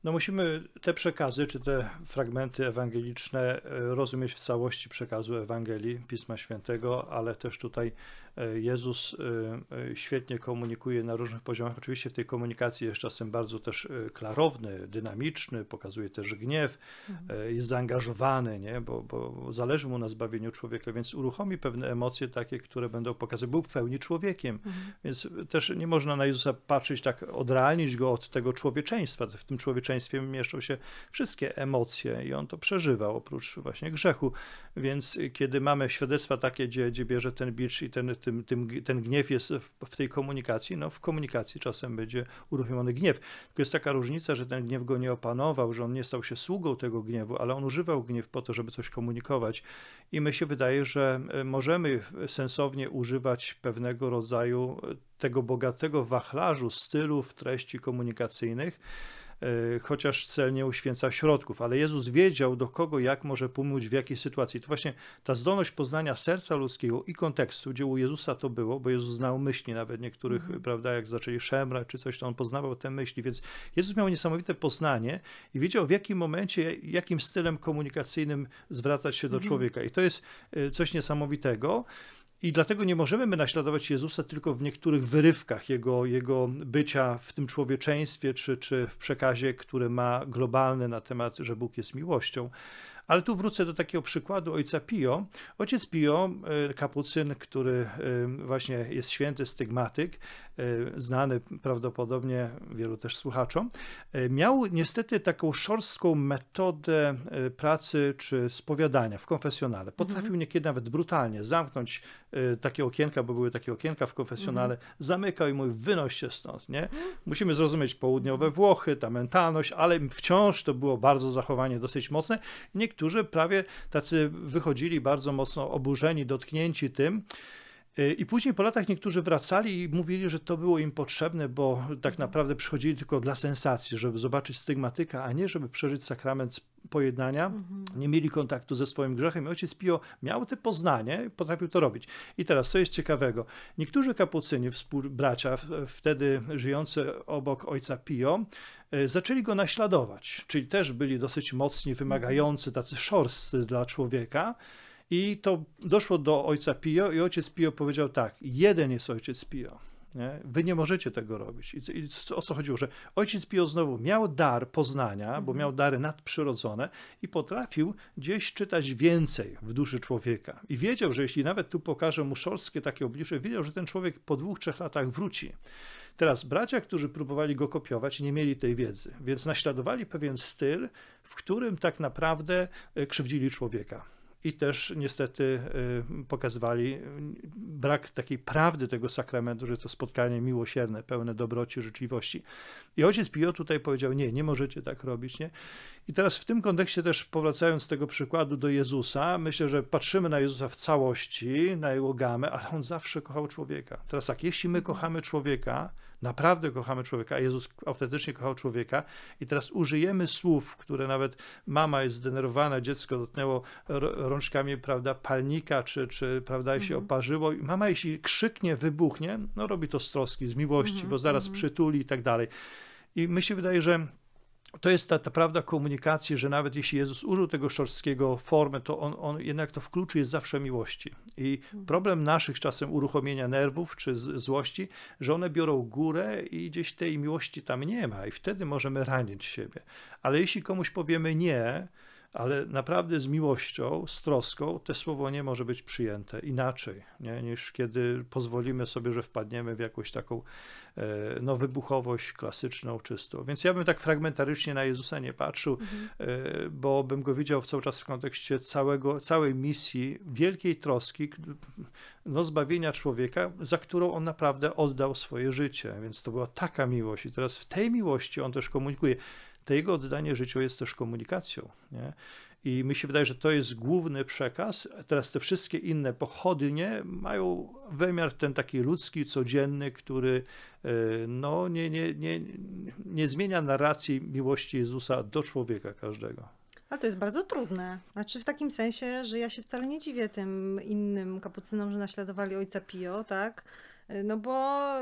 No musimy te przekazy, czy te fragmenty ewangeliczne e, rozumieć w całości przekazu Ewangelii, Pisma Świętego, ale też tutaj E, Jezus e, e, świetnie komunikuje na różnych poziomach. Oczywiście w tej komunikacji jest czasem bardzo też klarowny, dynamiczny, pokazuje też gniew, mhm. jest zaangażowany, nie? Bo, bo zależy mu na zbawieniu człowieka, więc uruchomi pewne emocje takie, które będą pokazywać, był w pełni człowiekiem. Mhm. Więc też nie można na Jezusa patrzeć tak, odrealnić go od tego człowieczeństwa. W tym człowieczeństwie mieszczą się wszystkie emocje i on to przeżywał, oprócz właśnie grzechu. Więc kiedy mamy świadectwa takie, gdzie, gdzie bierze ten bicz i ten tym, tym, ten gniew jest w, w tej komunikacji, no w komunikacji czasem będzie uruchomiony gniew. Tylko jest taka różnica, że ten gniew go nie opanował, że on nie stał się sługą tego gniewu, ale on używał gniew po to, żeby coś komunikować. I my się wydaje, że e, możemy sensownie używać pewnego rodzaju e, tego bogatego wachlarzu stylów, treści komunikacyjnych, Y, chociaż cel nie uświęca środków, ale Jezus wiedział, do kogo, jak może pomóc, w jakiej sytuacji. To właśnie ta zdolność poznania serca ludzkiego i kontekstu, gdzie u Jezusa to było, bo Jezus znał myśli nawet niektórych, mm. prawda, jak zaczęli szemrać czy coś, to on poznawał te myśli, więc Jezus miał niesamowite poznanie i wiedział, w jakim momencie, jakim stylem komunikacyjnym zwracać się do mm. człowieka. I to jest y, coś niesamowitego. I dlatego nie możemy my naśladować Jezusa tylko w niektórych wyrywkach jego, jego bycia w tym człowieczeństwie, czy, czy w przekazie, który ma globalny na temat, że Bóg jest miłością, ale tu wrócę do takiego przykładu ojca Pio. Ojciec Pio, e, kapucyn, który e, właśnie jest święty stygmatyk, e, znany prawdopodobnie wielu też słuchaczom, miał niestety taką szorstką metodę pracy czy spowiadania w konfesjonale. Potrafił mhm. niekiedy nawet brutalnie zamknąć takie okienka, bo były takie okienka w konfesjonale, mhm. zamykał i mówił, wynoś się stąd, nie? Mhm. Musimy zrozumieć południowe Włochy, ta mentalność, ale wciąż to było bardzo zachowanie dosyć mocne. Niektórzy którzy prawie tacy wychodzili bardzo mocno oburzeni, dotknięci tym, Y, I później po latach niektórzy wracali i mówili, że to było im potrzebne, bo tak mhm. naprawdę przychodzili tylko dla sensacji, żeby zobaczyć stygmatyka, a nie żeby przeżyć sakrament pojednania. Mhm. Nie mieli kontaktu ze swoim grzechem. I ojciec Pio miał te poznanie i potrafił to robić. I teraz, co jest ciekawego, niektórzy kapucyni, bracia wtedy żyjący obok ojca Pio, y, zaczęli go naśladować, czyli też byli dosyć mocni, wymagający, tacy szorscy dla człowieka. I to doszło do ojca Pio i ojciec Pio powiedział tak, jeden jest ojciec Pio. Nie? Wy nie możecie tego robić. I, I, o co chodziło? Że ojciec Pio znowu miał dar poznania, bo mhm. miał dary nadprzyrodzone i potrafił gdzieś czytać więcej w duszy człowieka. I wiedział, że jeśli nawet tu pokaże mu szorstkie takie oblicze, wiedział, że ten człowiek po dwóch, trzech latach wróci. Teraz bracia, którzy próbowali go kopiować, nie mieli tej wiedzy, więc naśladowali pewien styl, w którym tak naprawdę e, krzywdzili człowieka i też niestety y, pokazywali brak takiej prawdy tego sakramentu, że to spotkanie miłosierne, pełne dobroci, życzliwości. I ojciec Pio tutaj powiedział, nie, nie możecie tak robić. Nie? I teraz w tym kontekście też powracając z tego przykładu do Jezusa, myślę, że patrzymy na Jezusa w całości, na jego gamę, ale on zawsze kochał człowieka. Teraz tak, jeśli my kochamy człowieka, Naprawdę kochamy człowieka, a Jezus autentycznie kochał człowieka. I teraz użyjemy słów, które nawet mama jest zdenerwowana, dziecko dotknęło rączkami, prawda, palnika, czy, czy prawda, mhm. się oparzyło. I mama, jeśli krzyknie, wybuchnie, no robi to z troski, z miłości, mhm. bo zaraz mhm. przytuli i tak dalej. I my się wydaje, że to jest ta, ta prawda komunikacji, że nawet jeśli Jezus użył tego szorstkiego formy, to on, on jednak to w kluczu jest zawsze miłości. I hmm. problem naszych czasem uruchomienia nerwów czy z, złości, że one biorą górę i gdzieś tej miłości tam nie ma i wtedy możemy ranić siebie. Ale jeśli komuś powiemy nie, ale naprawdę z miłością, z troską, to słowo nie może być przyjęte inaczej nie, niż kiedy pozwolimy sobie, że wpadniemy w jakąś taką e, no, wybuchowość klasyczną, czystą. Więc ja bym tak fragmentarycznie na Jezusa nie patrzył, mhm. E, bo bym go widział cały czas w kontekście całego, całej misji, wielkiej troski no, zbawienia człowieka, za którą on naprawdę oddał swoje życie. Więc to była taka miłość. I teraz w tej miłości on też komunikuje to jego oddanie życiu jest też komunikacją. Nie? I mi się wydaje, że to jest główny przekaz. Teraz te wszystkie inne pochodnie mają wymiar ten taki ludzki, codzienny, który e, no, nie, nie, nie, nie zmienia narracji miłości Jezusa do człowieka każdego. Ale to jest bardzo trudne. Znaczy w takim sensie, że ja się wcale nie dziwię tym innym kapucynom, że naśladowali ojca Pio, tak? E, no bo e,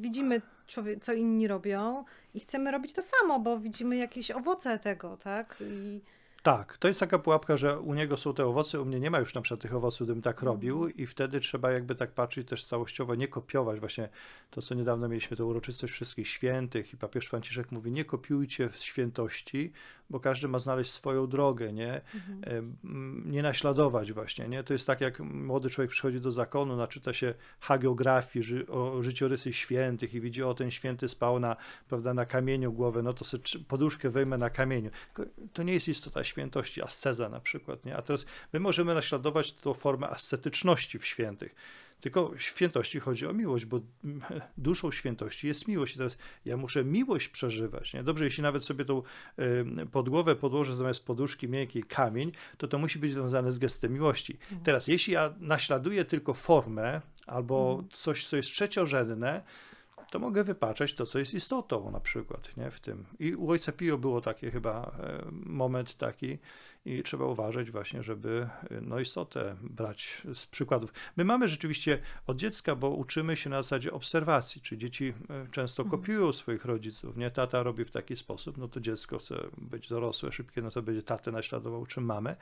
widzimy człowiek, co inni robią i chcemy robić to samo, bo widzimy jakieś owoce tego, tak? I... Tak, to jest taka pułapka, że u niego są te owoce, u mnie nie ma już na przykład tych owoców, gdybym tak mhm. robił i wtedy trzeba jakby tak patrzeć też całościowo, nie kopiować właśnie to, co niedawno mieliśmy, tę uroczystość wszystkich świętych i papież Franciszek mówi, nie kopiujcie świętości, bo każdy ma znaleźć swoją drogę, nie, mhm. E, nie naśladować właśnie, nie? To jest tak, jak młody człowiek przychodzi do zakonu, naczyta się hagiografii, ży, o życiorysy świętych i widzi, o ten święty spał na, prawda, na kamieniu głowę, no to sobie poduszkę wejmę na kamieniu. To nie jest istota świętości, asceza na przykład, nie? A teraz my możemy naśladować tą formę ascetyczności w świętych tylko w świętości chodzi o miłość, bo duszą świętości jest miłość. I teraz ja muszę miłość przeżywać. Nie? Dobrze, jeśli nawet sobie tą pod głowę podłożę zamiast poduszki miękkiej kamień, to to musi być związane z gestem miłości. Mhm. Teraz, jeśli ja naśladuję tylko formę albo mhm. coś, co jest trzeciorzędne, to mogę wypaczać to, co jest istotą na przykład nie? w tym. I u ojca Pio było taki chyba e, moment taki i trzeba uważać właśnie, żeby e, no, istotę brać z przykładów. My mamy rzeczywiście od dziecka, bo uczymy się na zasadzie obserwacji, czy dzieci e, często mhm. kopiują swoich rodziców, nie? Tata robi w taki sposób, no to dziecko chce być dorosłe, szybkie, no to będzie tatę naśladował, czy mamy.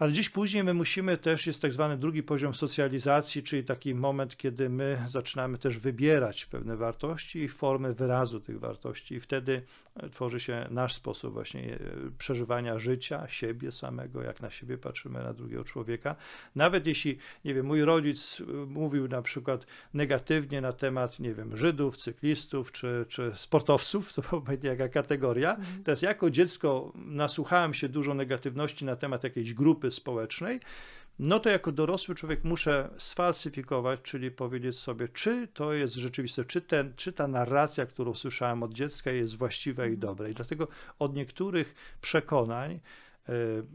Ale dziś później my musimy też, jest tak zwany drugi poziom socjalizacji, czyli taki moment, kiedy my zaczynamy też wybierać pewne wartości i formy wyrazu tych wartości, i wtedy e, tworzy się nasz sposób właśnie e, przeżywania życia, siebie samego, jak na siebie patrzymy, na drugiego człowieka. Nawet jeśli, nie wiem, mój rodzic e, mówił na przykład negatywnie na temat, nie wiem, Żydów, cyklistów czy, czy sportowców, to będzie jaka kategoria. Mhm. Teraz jako dziecko nasłuchałem się dużo negatywności na temat jakiejś grupy, społecznej, no to jako dorosły człowiek muszę sfalsyfikować, czyli powiedzieć sobie, czy to jest rzeczywiste, czy, ten, czy ta narracja, którą słyszałem od dziecka jest właściwa i mhm. dobra. I dlatego od niektórych przekonań, E,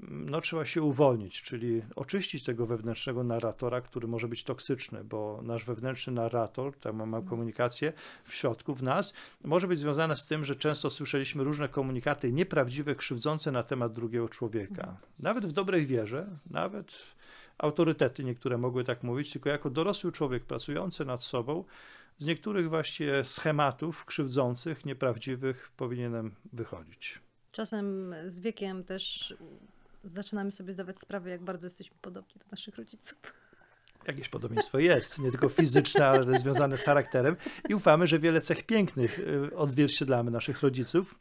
no, trzeba się uwolnić, czyli oczyścić tego wewnętrznego narratora, który może być toksyczny, bo nasz wewnętrzny narrator, tak mam komunikację w środku, w nas, może być związana z tym, że często słyszeliśmy różne komunikaty nieprawdziwe, krzywdzące na temat drugiego człowieka. Mhm. Nawet w dobrej wierze, nawet autorytety niektóre mogły tak mówić, tylko jako dorosły człowiek pracujący nad sobą, z niektórych właśnie schematów krzywdzących, nieprawdziwych powinienem wychodzić. Czasem z wiekiem też zaczynamy sobie zdawać sprawę, jak bardzo jesteśmy podobni do naszych rodziców. Jakieś podobieństwo jest, nie tylko fizyczne, ale związane z charakterem i ufamy, że wiele cech pięknych y, odzwierciedlamy naszych rodziców,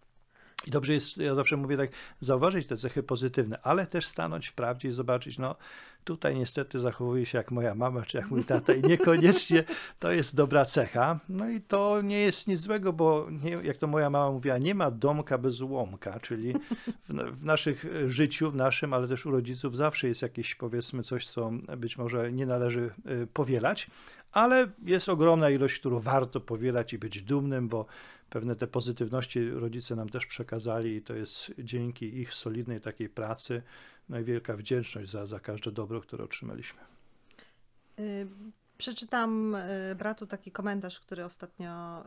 i dobrze jest, ja zawsze mówię tak, zauważyć te cechy pozytywne, ale też stanąć w prawdzie i zobaczyć, no tutaj niestety zachowuje się jak moja mama czy jak mój tata i niekoniecznie to jest dobra cecha. No i to nie jest nic złego, bo nie, jak to moja mama mówiła, nie ma domka bez ułomka, czyli w, no, w naszych e, życiu, w naszym, ale też u rodziców zawsze jest jakieś powiedzmy coś, co być może nie należy e, powielać, ale jest ogromna ilość, którą warto powielać i być dumnym, bo pewne te pozytywności rodzice nam też przekazali i to jest dzięki ich solidnej takiej pracy, no i wielka wdzięczność za, za każde dobro, które otrzymaliśmy. Y, przeczytam y, bratu taki komentarz, który ostatnio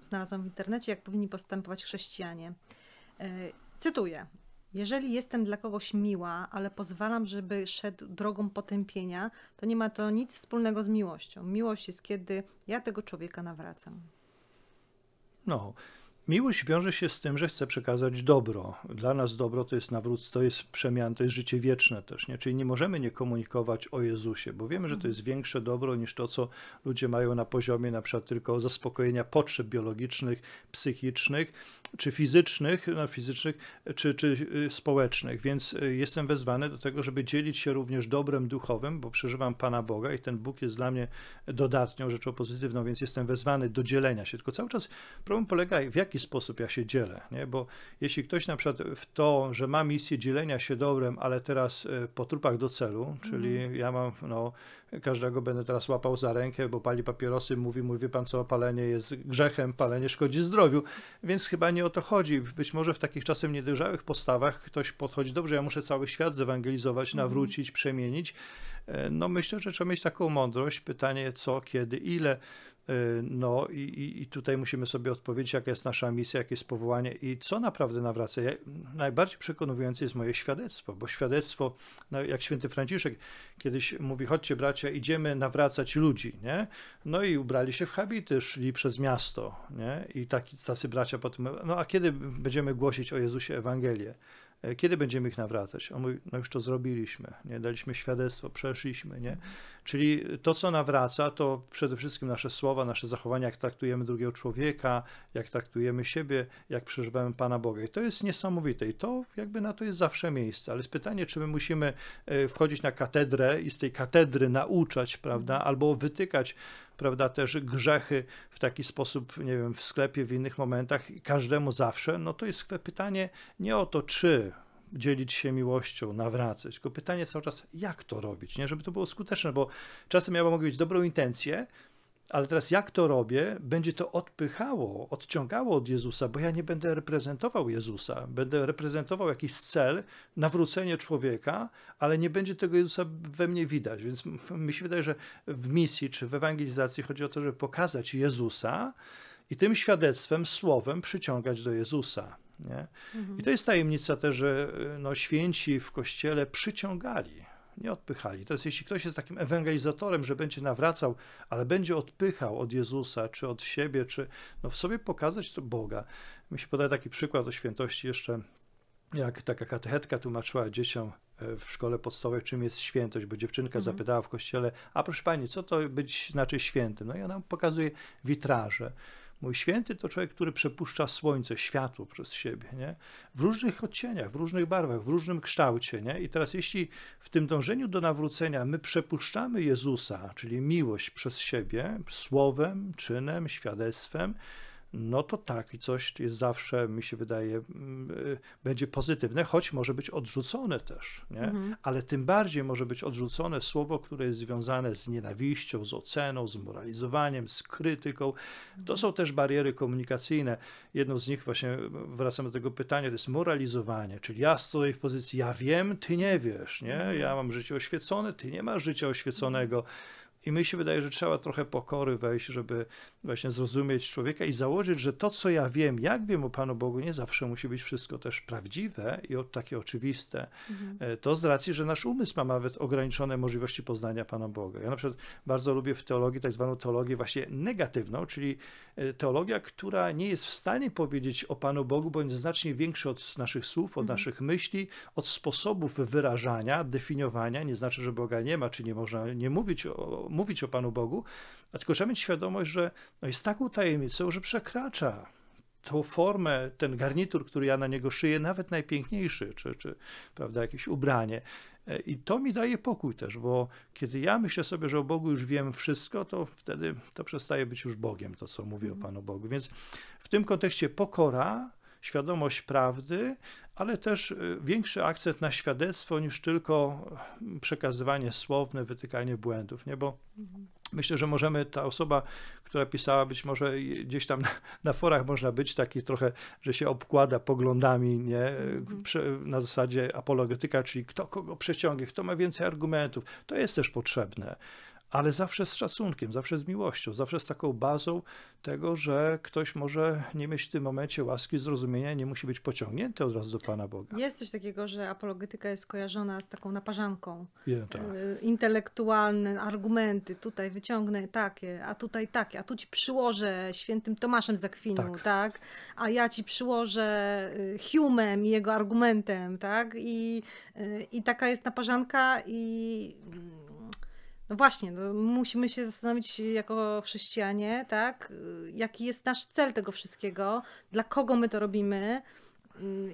y, znalazłem w internecie, jak powinni postępować chrześcijanie. Cytuję. Jeżeli jestem dla kogoś miła, ale pozwalam, żeby szedł drogą potępienia, to nie ma to nic wspólnego z miłością. Miłość jest, kiedy ja tego człowieka nawracam. No, miłość wiąże się z tym, że chce przekazać dobro. Dla nas dobro to jest nawrót, to jest przemian, to jest życie wieczne też, nie? Czyli nie możemy nie komunikować o Jezusie, bo wiemy, że to jest większe dobro niż to, co ludzie mają na poziomie na przykład tylko zaspokojenia potrzeb biologicznych, psychicznych, czy fizycznych, no fizycznych czy, czy y, społecznych. Więc y, jestem wezwany do tego, żeby dzielić się również dobrem duchowym, bo przeżywam Pana Boga i ten Bóg jest dla mnie dodatnią rzeczą pozytywną, więc jestem wezwany do dzielenia się. Tylko cały czas problem polega, w jaki sposób ja się dzielę, nie? bo jeśli ktoś na przykład w to, że ma misję dzielenia się dobrem, ale teraz y, po trupach do celu, czyli mhm. ja mam, no, każdego będę teraz łapał za rękę, bo pali papierosy, mówi, mówi pan, co palenie jest grzechem, palenie szkodzi zdrowiu, więc chyba nie nie o to chodzi. Być może w takich czasem niedojrzałych postawach ktoś podchodzi, dobrze, ja muszę cały świat zewangelizować, mhm. nawrócić, przemienić. E, no myślę, że trzeba mieć taką mądrość. Pytanie co, kiedy, ile. Y, no i, i tutaj musimy sobie odpowiedzieć, jaka jest nasza misja, jakie jest powołanie i co naprawdę nawraca. najbardziej przekonujące jest moje świadectwo, bo świadectwo, no jak święty Franciszek kiedyś mówi, chodźcie bracia, idziemy nawracać ludzi, nie? No i ubrali się w habity, szli przez miasto, nie? I taki, tacy bracia potem, no a kiedy będziemy głosić o Jezusie Ewangelię? E, kiedy będziemy ich nawracać? On mówi, no już to zrobiliśmy, nie? Daliśmy świadectwo, przeszliśmy, nie? Czyli to, co nawraca, to przede wszystkim nasze słowa, nasze zachowania, jak traktujemy drugiego człowieka, jak traktujemy siebie, jak przeżywamy Pana Boga. I to jest niesamowite i to jakby na to jest zawsze miejsce. Ale jest pytanie, czy my musimy e, wchodzić na katedrę i z tej katedry nauczać, prawda, albo wytykać prawda, też grzechy w taki sposób, nie wiem, w sklepie, w innych momentach i każdemu zawsze, no to jest pytanie nie o to, czy dzielić się miłością, nawracać. Tylko pytanie cały czas, jak to robić, nie? żeby to było skuteczne, bo czasem ja mogę mieć dobrą intencję, ale teraz jak to robię, będzie to odpychało, odciągało od Jezusa, bo ja nie będę reprezentował Jezusa. Będę reprezentował jakiś cel, nawrócenie człowieka, ale nie będzie tego Jezusa we mnie widać. Więc mi się wydaje, że w misji czy w ewangelizacji chodzi o to, żeby pokazać Jezusa i tym świadectwem, słowem przyciągać do Jezusa. Nie? Mhm. I to jest tajemnica też, że e, no, święci w kościele przyciągali, nie odpychali. To jest, jeśli ktoś jest takim ewangelizatorem, że będzie nawracał, ale będzie odpychał od Jezusa, czy od siebie, czy no, w sobie pokazać to Boga. Mi się podaje taki przykład o świętości jeszcze, jak taka katechetka tłumaczyła dzieciom e, w szkole podstawowej, czym jest świętość, bo dziewczynka mhm. zapytała w kościele, a proszę pani, co to być znaczy świętym? No i ona pokazuje witraże. Mój święty to człowiek, który przepuszcza słońce, światło przez siebie, nie? W różnych odcieniach, w różnych barwach, w różnym kształcie, nie? I teraz jeśli w tym dążeniu do nawrócenia my przepuszczamy Jezusa, czyli miłość przez siebie, słowem, czynem, świadectwem, no to tak, i coś jest zawsze, mi się wydaje, mm, y, będzie pozytywne, choć może być odrzucone też, nie? Mhm. ale tym bardziej może być odrzucone słowo, które jest związane z nienawiścią, z oceną, z moralizowaniem, z krytyką. To są też bariery komunikacyjne. Jedną z nich, właśnie wracam do tego pytania, to jest moralizowanie, czyli ja stoję w pozycji, ja wiem, ty nie wiesz, nie? Mhm. ja mam życie oświecone, ty nie masz życia oświeconego. Mhm i mi się wydaje, że trzeba trochę pokory wejść, żeby właśnie zrozumieć człowieka i założyć, że to, co ja wiem, jak wiem o Panu Bogu, nie zawsze musi być wszystko też prawdziwe i takie oczywiste. Mhm. E, to z racji, że nasz umysł ma nawet ograniczone możliwości poznania Pana Boga. Ja na przykład bardzo lubię w teologii tak zwaną teologię właśnie negatywną, czyli e, teologia, która nie jest w stanie powiedzieć o Panu Bogu, bo jest znacznie większy od naszych słów, od mhm. naszych myśli, od sposobów wyrażania, definiowania. Nie znaczy, że Boga nie ma, czy nie można nie mówić o mówić o Panu Bogu, a tylko trzeba mieć świadomość, że no jest taką tajemnicą, że przekracza tą formę, ten garnitur, który ja na niego szyję, nawet najpiękniejszy, czy, czy prawda, jakieś ubranie. E, I to mi daje pokój też, bo kiedy ja myślę sobie, że o Bogu już wiem wszystko, to wtedy to przestaje być już Bogiem, to co mówię o Panu Bogu. Więc w tym kontekście pokora, świadomość prawdy, ale też y, większy akcent na świadectwo niż tylko mm, przekazywanie słowne, wytykanie błędów, nie? Bo mhm. myślę, że możemy, ta osoba, która pisała, być może gdzieś tam na, na forach można być taki trochę, że się obkłada poglądami, nie? Mhm. Na zasadzie apologetyka, czyli kto kogo przeciągnie, kto ma więcej argumentów. To jest też potrzebne ale zawsze z szacunkiem, zawsze z miłością, zawsze z taką bazą tego, że ktoś może nie mieć w tym momencie łaski, zrozumienia, nie musi być pociągnięty od razu do Pana Boga. Jest coś takiego, że apologetyka jest kojarzona z taką naparzanką. Yeah, tak. E, intelektualne argumenty, tutaj wyciągnę takie, a tutaj takie, a tu ci przyłożę świętym Tomaszem z tak. tak? A ja ci przyłożę y, Hume'em i jego argumentem, tak? I, y, i taka jest naparzanka i no właśnie, no musimy się zastanowić jako chrześcijanie, tak, y, jaki jest nasz cel tego wszystkiego, dla kogo my to robimy,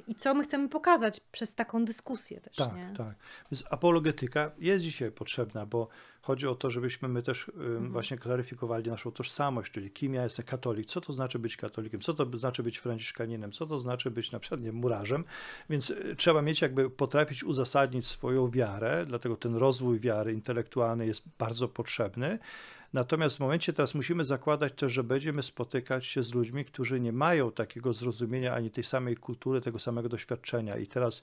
i co my chcemy pokazać przez taką dyskusję też. Tak, nie? tak. Więc apologetyka jest dzisiaj potrzebna, bo chodzi o to, żebyśmy my też mhm. właśnie klaryfikowali naszą tożsamość, czyli kim ja jestem katolik, co to znaczy być katolikiem, co to znaczy być franciszkaninem, co to znaczy być na przykład nie, murarzem. Więc y, trzeba mieć jakby potrafić uzasadnić swoją wiarę, dlatego ten rozwój wiary intelektualnej jest bardzo potrzebny. Natomiast w momencie teraz musimy zakładać też, że będziemy spotykać się z ludźmi, którzy nie mają takiego zrozumienia ani tej samej kultury, tego samego doświadczenia. I teraz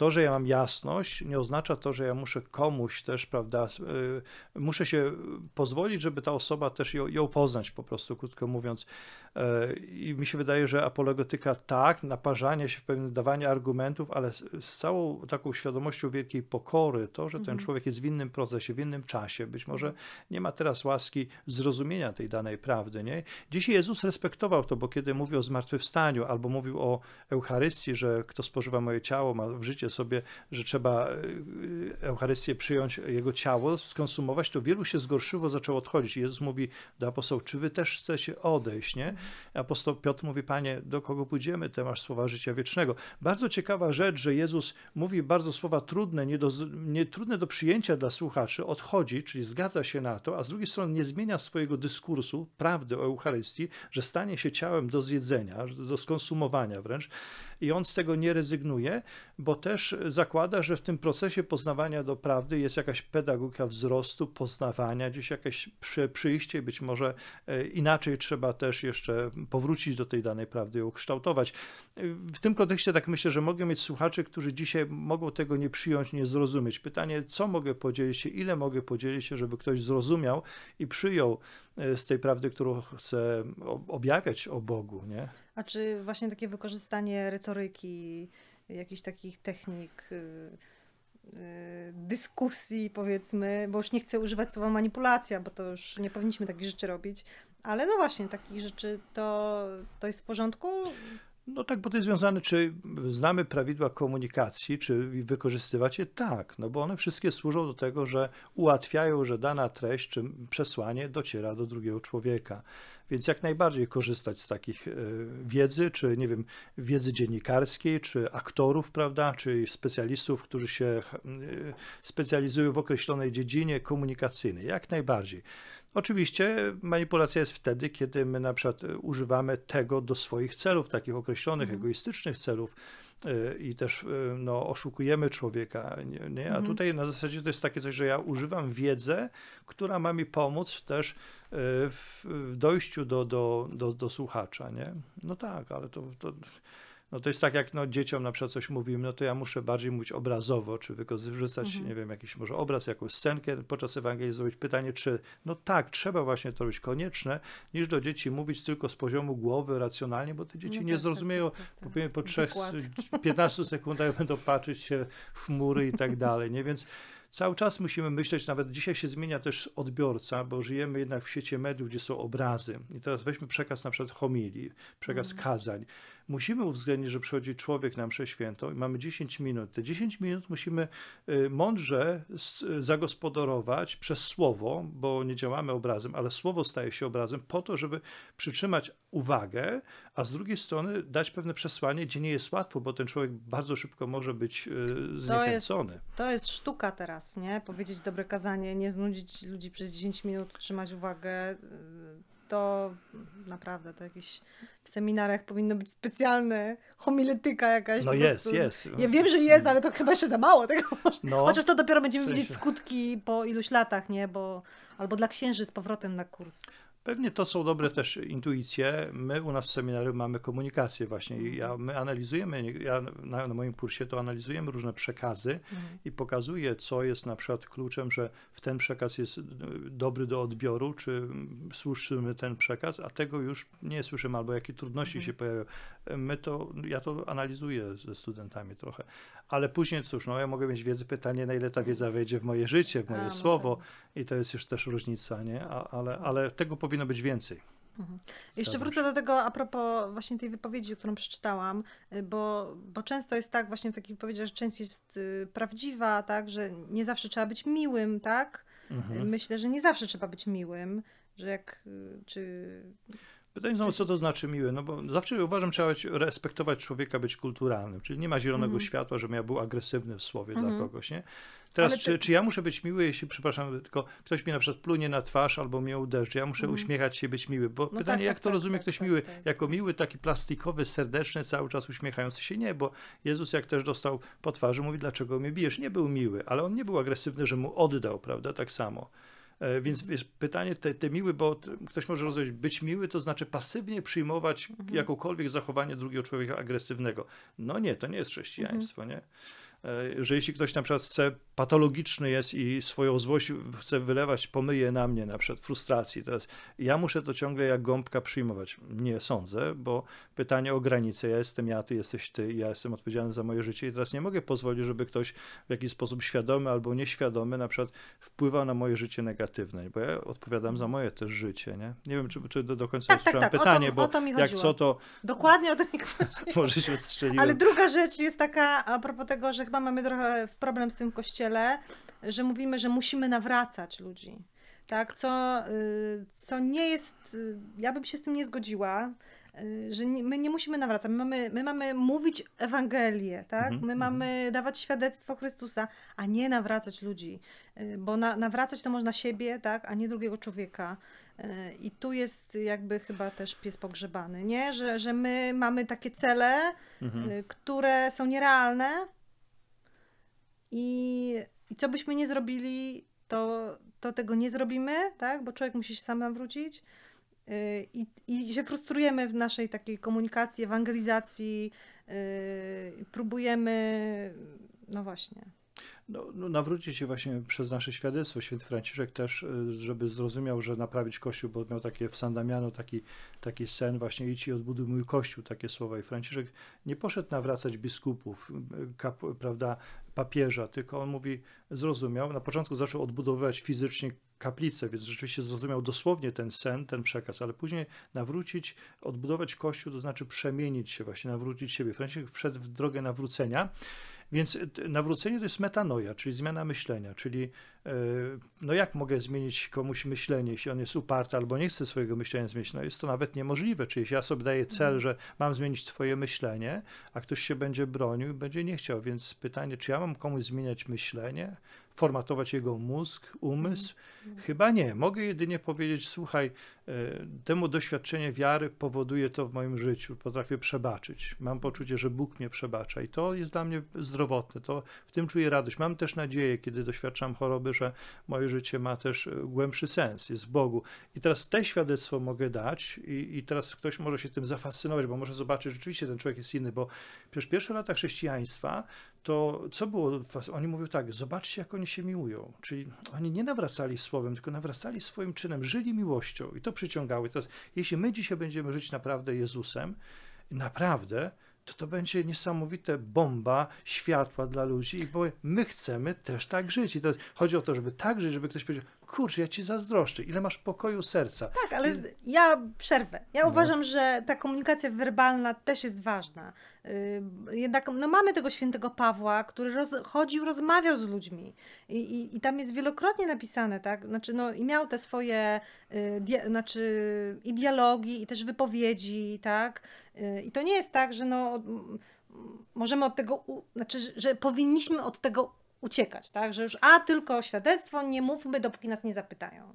to, że ja mam jasność, nie oznacza to, że ja muszę komuś też, prawda, y, muszę się pozwolić, żeby ta osoba też ją, ją poznać, po prostu, krótko mówiąc. E, I mi się wydaje, że apologetyka tak, naparzanie się w pewne dawanie argumentów, ale z całą taką świadomością wielkiej pokory, to, że ten mhm. człowiek jest w innym procesie, w innym czasie, być może mhm. nie ma teraz łaski zrozumienia tej danej prawdy, nie? Dzisiaj Jezus respektował to, bo kiedy mówił o zmartwychwstaniu albo mówił o Eucharystii, że kto spożywa moje ciało, ma w życie sobie, że trzeba y, Eucharystię przyjąć, jego ciało, skonsumować, to wielu się zgorszyło, zaczęło odchodzić. Jezus mówi do apostołów, czy wy też chcecie odejść, nie? Apostoł Piotr mówi, panie, do kogo pójdziemy, te masz słowa życia wiecznego. Bardzo ciekawa rzecz, że Jezus mówi bardzo słowa trudne, nie, do, nie trudne do przyjęcia dla słuchaczy, odchodzi, czyli zgadza się na to, a z drugiej strony nie zmienia swojego dyskursu, prawdy o Eucharystii, że stanie się ciałem do zjedzenia, do skonsumowania wręcz i on z tego nie rezygnuje, bo też też zakłada, że w tym procesie poznawania do prawdy jest jakaś pedagogika wzrostu, poznawania, gdzieś jakieś przy, przyjście, być może e, inaczej trzeba też jeszcze powrócić do tej danej prawdy, ją kształtować. E, w tym kontekście tak myślę, że mogę mieć słuchaczy, którzy dzisiaj mogą tego nie przyjąć, nie zrozumieć. Pytanie, co mogę podzielić się, ile mogę podzielić się, żeby ktoś zrozumiał i przyjął e, z tej prawdy, którą chcę objawiać o Bogu, nie? A czy właśnie takie wykorzystanie retoryki, jakichś takich technik y, y, dyskusji, powiedzmy, bo już nie chcę używać słowa manipulacja, bo to już nie powinniśmy takich rzeczy robić, ale no właśnie, takich rzeczy to, to jest w porządku? No tak, bo to jest związane, czy znamy prawidła komunikacji, czy wykorzystywać je? Tak, no bo one wszystkie służą do tego, że ułatwiają, że dana treść czy przesłanie dociera do drugiego człowieka. Więc jak najbardziej korzystać z takich e, wiedzy, czy nie wiem, wiedzy dziennikarskiej, czy aktorów, prawda, czy specjalistów, którzy się e, specjalizują w określonej dziedzinie komunikacyjnej. Jak najbardziej. Oczywiście manipulacja jest wtedy, kiedy my na przykład e, używamy tego do swoich celów, takich określonych, mhm. egoistycznych celów e, i też e, no, oszukujemy człowieka. Nie? A mhm. tutaj na zasadzie to jest takie coś, że ja używam wiedzy, która ma mi pomóc też w dojściu do, do, do, do słuchacza. Nie? No tak, ale to, to no to jest tak, jak no, dzieciom na przykład coś mówimy, no to ja muszę bardziej mówić obrazowo, czy wykorzystać, mhm. nie wiem, jakiś może obraz, jakąś scenkę podczas Ewangelii zrobić pytanie, czy no tak, trzeba właśnie to robić konieczne, niż do dzieci mówić tylko z poziomu głowy, racjonalnie, bo te dzieci no tak, nie tak, zrozumieją, tak, tak, tak. po trzech, 15 sekundach będą patrzeć się w mury i tak dalej, nie, więc cały czas musimy myśleć, nawet dzisiaj się zmienia też odbiorca, bo żyjemy jednak w świecie mediów, gdzie są obrazy. I teraz weźmy przekaz na przykład homilii, przekaz mm. kazań musimy uwzględnić, że przychodzi człowiek na mszę świętą i mamy 10 minut. Te 10 minut musimy y, mądrze zagospodarować przez słowo, bo nie działamy obrazem, ale słowo staje się obrazem po to, żeby przytrzymać uwagę, a z drugiej strony dać pewne przesłanie, gdzie nie jest łatwo, bo ten człowiek bardzo szybko może być zniechęcony. To jest, to jest sztuka teraz, nie? Powiedzieć dobre kazanie, nie znudzić ludzi przez 10 minut, trzymać uwagę, y, to naprawdę to jakiś w seminariach powinno być specjalne homiletyka jakaś. No jest, jest. Ja wiem, że jest, ale to chyba jeszcze za mało tego. No, Chociaż to dopiero będziemy w sensie. widzieć skutki po iluś latach, nie? Bo albo dla księży z powrotem na kurs. Pewnie to są dobre też intuicje. My u nas w seminarium mamy komunikację właśnie. Ja, my analizujemy, ja na, na, moim kursie to analizujemy różne przekazy mhm. i pokazuję, co jest na przykład kluczem, że w ten przekaz jest y, dobry do odbioru, czy mm, słyszymy ten przekaz, a tego już nie słyszymy, albo jakie trudności mhm. się pojawiają. My to, ja to analizuję ze studentami trochę ale później cóż, no ja mogę mieć wiedzę, pytanie na ile ta wiedza wejdzie w moje życie, w moje A, no słowo tak. i to jest już też różnica, nie? A, ale, ale tego powinno być więcej. Mhm. Jeszcze wrócę do tego a propos właśnie tej wypowiedzi, którą przeczytałam, y, bo, bo często jest tak właśnie w takich wypowiedziach, że część jest y, prawdziwa, tak, że nie zawsze trzeba być miłym, tak? Mhm. Myślę, że nie zawsze trzeba być miłym, że jak y, czy Pytanie znowu, co to znaczy miły? No bo zawsze uważam, trzeba respektować człowieka, być kulturalnym. Czyli nie ma zielonego mm. światła, żebym ja był agresywny w słowie mm. dla mhm. kogoś, nie? Teraz, ty... czy, czy ja muszę być miły, jeśli, przepraszam, tylko ktoś mi na przykład plunie na twarz albo mnie uderzy? Ja muszę mm. uśmiechać się, być miły. Bo no pytanie, tak, jak tak, to tak, rozumie tak, ktoś tak, miły? Tak. Jako miły, taki plastikowy, serdeczny, cały czas uśmiechający się? Nie, bo Jezus, jak też dostał po twarzy, mówi, dlaczego mnie bijesz? Nie był miły, ale on nie był agresywny, że mu oddał, prawda? Tak samo. E, więc wiesz, pytanie te, te miły, bo ktoś może rozumieć, być miły to znaczy pasywnie przyjmować mhm. jakokolwiek zachowanie drugiego człowieka agresywnego. No nie, to nie jest chrześcijaństwo, mhm. nie? E, że jeśli ktoś na przykład chce, patologiczny jest i swoją złość chce wylewać, pomyje na mnie na przykład frustracji. Teraz ja muszę to ciągle jak gąbka przyjmować. Nie sądzę, bo pytanie o granice. Ja jestem ja, ty jesteś ty, ja jestem odpowiedzialny za moje życie i teraz nie mogę pozwolić, żeby ktoś w jakiś sposób świadomy albo nieświadomy na przykład wpływa na moje życie negatywne, bo ja odpowiadam za moje też życie, nie? Nie wiem, czy, czy do, do końca tak, tak, tak. pytanie, o to, bo o to mi jak co to... Dokładnie o to mi chodziło. Może się strzeliłem. Ale druga rzecz jest taka a propos tego, że chyba mamy trochę problem z tym kościele, że mówimy, że musimy nawracać ludzi. Tak, co, y, co nie jest, y, ja bym się z tym nie zgodziła, y, że nie, my nie musimy nawracać, my mamy, my mamy mówić Ewangelię, tak? Mhm, my mhm. mamy dawać świadectwo Chrystusa, a nie nawracać ludzi, bo na, nawracać to można siebie, tak? A nie drugiego człowieka. I tu jest jakby chyba też pies pogrzebany, nie? Że, że my mamy takie cele, mhm. które są nierealne, i, i co byśmy nie zrobili, to, to tego nie zrobimy, tak? Bo człowiek musi się sam nawrócić. Y, I, I się frustrujemy w naszej takiej komunikacji, ewangelizacji, yy, próbujemy, no właśnie. No, no nawrócić się właśnie przez nasze świadectwo. Święty Franciszek też, y, żeby zrozumiał, że naprawić Kościół, bo miał takie w San Damiano taki, taki sen właśnie idź i odbuduj mój Kościół, takie słowa. I Franciszek nie poszedł nawracać biskupów, y, kap, prawda, papieża, tylko on mówi, zrozumiał, na początku zaczął odbudowywać fizycznie kaplicę, więc rzeczywiście zrozumiał dosłownie ten sen, ten przekaz, ale później nawrócić, odbudować Kościół, to znaczy przemienić się właśnie, nawrócić siebie. Franciszek wszedł w drogę nawrócenia więc e, nawrócenie to jest metanoja, czyli zmiana myślenia, czyli e, no jak mogę zmienić komuś myślenie, jeśli on jest uparty albo nie chce swojego myślenia zmienić? No jest to nawet niemożliwe, czyli jeśli ja sobie daję cel, mhm. że mam zmienić swoje myślenie, a ktoś się będzie bronił i będzie nie chciał, więc pytanie, czy ja mam komuś zmieniać myślenie? formatować jego mózg, umysł? Mhm. Mhm. Chyba nie. Mogę jedynie powiedzieć: Słuchaj, e, temu doświadczenie wiary powoduje to w moim życiu. Potrafię przebaczyć. Mam poczucie, że Bóg mnie przebacza i to jest dla mnie zdrowotne. To w tym czuję radość. Mam też nadzieję, kiedy doświadczam choroby, że moje życie ma też e, głębszy sens, jest w Bogu. I teraz te świadectwo mogę dać, i, i teraz ktoś może się tym zafascynować, bo może zobaczyć, że rzeczywiście ten człowiek jest inny, bo przecież pierwsze lata chrześcijaństwa to co było? Oni mówią tak, zobaczcie, jak oni się miłują. Czyli oni nie nawracali słowem, tylko nawracali swoim czynem, żyli miłością i to przyciągały. Teraz, jeśli my dzisiaj będziemy żyć naprawdę Jezusem, naprawdę, to to będzie niesamowite bomba światła dla ludzi, bo my chcemy też tak żyć. I teraz chodzi o to, żeby tak żyć, żeby ktoś powiedział, kurczę, ja ci zazdroszczę, ile masz pokoju serca. Tak, ale I... ja przerwę. Ja no. uważam, że ta komunikacja werbalna też jest ważna. Yy, jednak no, mamy tego świętego Pawła, który roz, chodził, rozmawiał z ludźmi I, i, i tam jest wielokrotnie napisane, tak? Znaczy, no i miał te swoje yy, dia, znaczy, i dialogi, i też wypowiedzi, tak? Yy, I to nie jest tak, że no możemy od tego, znaczy, że powinniśmy od tego uciekać, tak? Że już, a tylko świadectwo, nie mówmy, dopóki nas nie zapytają.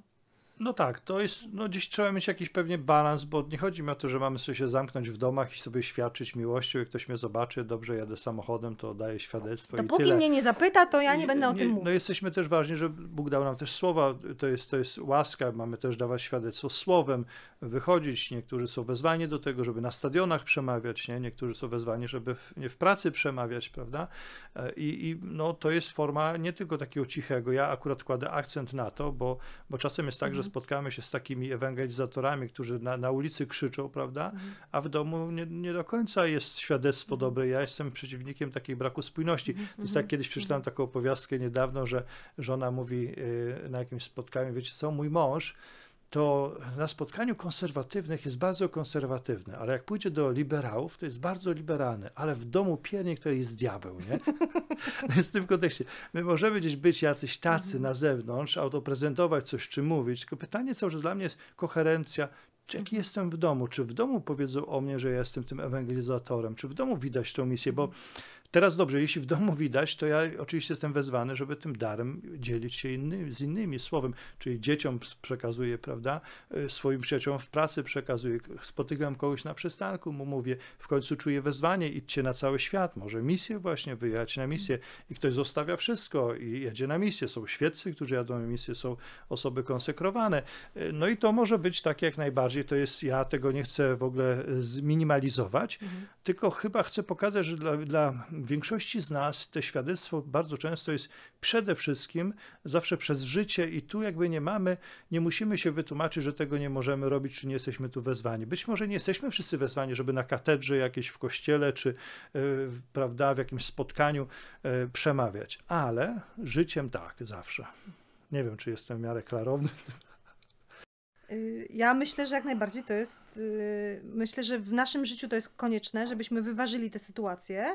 No tak, to jest, no dziś trzeba mieć jakiś pewnie balans, bo nie chodzi mi o to, że mamy sobie się zamknąć w domach i sobie świadczyć miłością, jak ktoś mnie zobaczy, dobrze jadę samochodem, to daję świadectwo Dopóki i tyle. mnie nie zapyta, to ja nie, będę o tym mówił. No jesteśmy też ważni, że Bóg dał nam też słowa, to jest, to jest łaska, mamy też dawać świadectwo słowem, wychodzić, niektórzy są wezwani do tego, żeby na stadionach przemawiać, nie? niektórzy są wezwani, żeby w, nie, w pracy przemawiać, prawda? E, I, I, no, to jest forma nie tylko takiego cichego, ja akurat kładę akcent na to, bo, bo czasem jest tak, że Mhm. spotkamy się z takimi ewangelizatorami, którzy na, na ulicy krzyczą, prawda? Mhm. A w domu nie, nie do końca jest świadectwo mhm. dobre. Ja jestem przeciwnikiem takiej braku spójności. To jest tak, kiedyś przeczytałem taką opowiastkę niedawno, że żona mówi y, na jakimś spotkaniu, wiecie co, mój mąż to na spotkaniu konserwatywnych jest bardzo konserwatywny, ale jak pójdzie do liberałów, to jest bardzo liberalny, ale w domu piernik to jest diabeł, nie? Więc w tym kontekście. My możemy gdzieś być jacyś tacy mhm. na zewnątrz, autoprezentować coś, czy mówić, tylko pytanie cały czas dla mnie jest koherencja, czy jak mhm. jestem w domu, czy w domu powiedzą o mnie, że jestem tym ewangelizatorem, czy w domu widać tą misję, bo Teraz dobrze, jeśli w domu widać, to ja oczywiście jestem wezwany, żeby tym darem dzielić się innymi, z innymi słowem, czyli dzieciom przekazuję, prawda, y, swoim przyjaciołom w pracy przekazuję, spotykam kogoś na przystanku, mu mówię, w końcu czuję wezwanie, idźcie na cały świat, może misję właśnie, wyjechać na misję i ktoś zostawia wszystko i jedzie na misję. Są świeccy, którzy jadą na misję, są osoby konsekrowane. Y, no i to może być tak jak najbardziej, to jest, ja tego nie chcę w ogóle y, zminimalizować, mhm. tylko chyba chcę pokazać, że dla, dla większości z nas to świadectwo bardzo często jest przede wszystkim zawsze przez życie i tu jakby nie mamy, nie musimy się wytłumaczyć, że tego nie możemy robić, czy nie jesteśmy tu wezwani. Być może nie jesteśmy wszyscy wezwani, żeby na katedrze jakieś w kościele, czy yy, prawda, w jakimś spotkaniu yy, przemawiać, ale życiem tak, zawsze. Nie wiem, czy jestem w miarę klarowny y, ja myślę, że jak najbardziej to jest. Y, myślę, że w naszym życiu to jest konieczne, żebyśmy wyważyli tę sytuację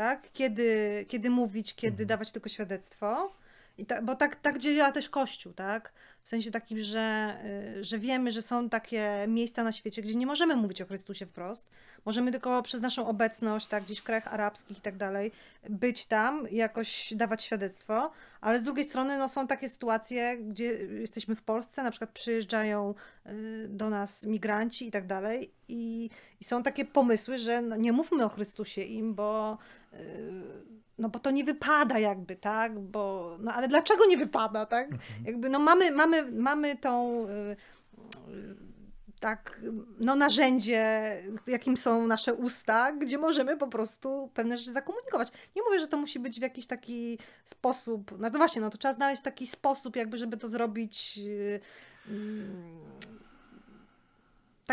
tak? Kiedy, kiedy mówić, kiedy mhm. dawać tylko świadectwo. I ta, bo tak, tak działa też Kościół, tak? W sensie takim, że, y, że wiemy, że są takie miejsca na świecie, gdzie nie możemy mówić o Chrystusie wprost. Możemy tylko przez naszą obecność, tak, gdzieś w krajach arabskich i tak dalej, być tam, jakoś dawać świadectwo, ale z drugiej strony no, są takie sytuacje, gdzie jesteśmy w Polsce, na przykład przyjeżdżają y, do nas migranci i tak dalej, i, i są takie pomysły, że no, nie mówmy o Chrystusie im, bo. Yy, no bo to nie wypada jakby, tak, bo, no ale dlaczego nie wypada, tak, mhm. jakby no mamy, mamy, mamy tą... Y, y, tak, no narzędzie, jakim są nasze usta, gdzie możemy po prostu pewne rzeczy zakomunikować. Nie mówię, że to musi być w jakiś taki sposób, no to właśnie, no to trzeba znaleźć taki sposób, jakby, żeby to zrobić. Yy, yy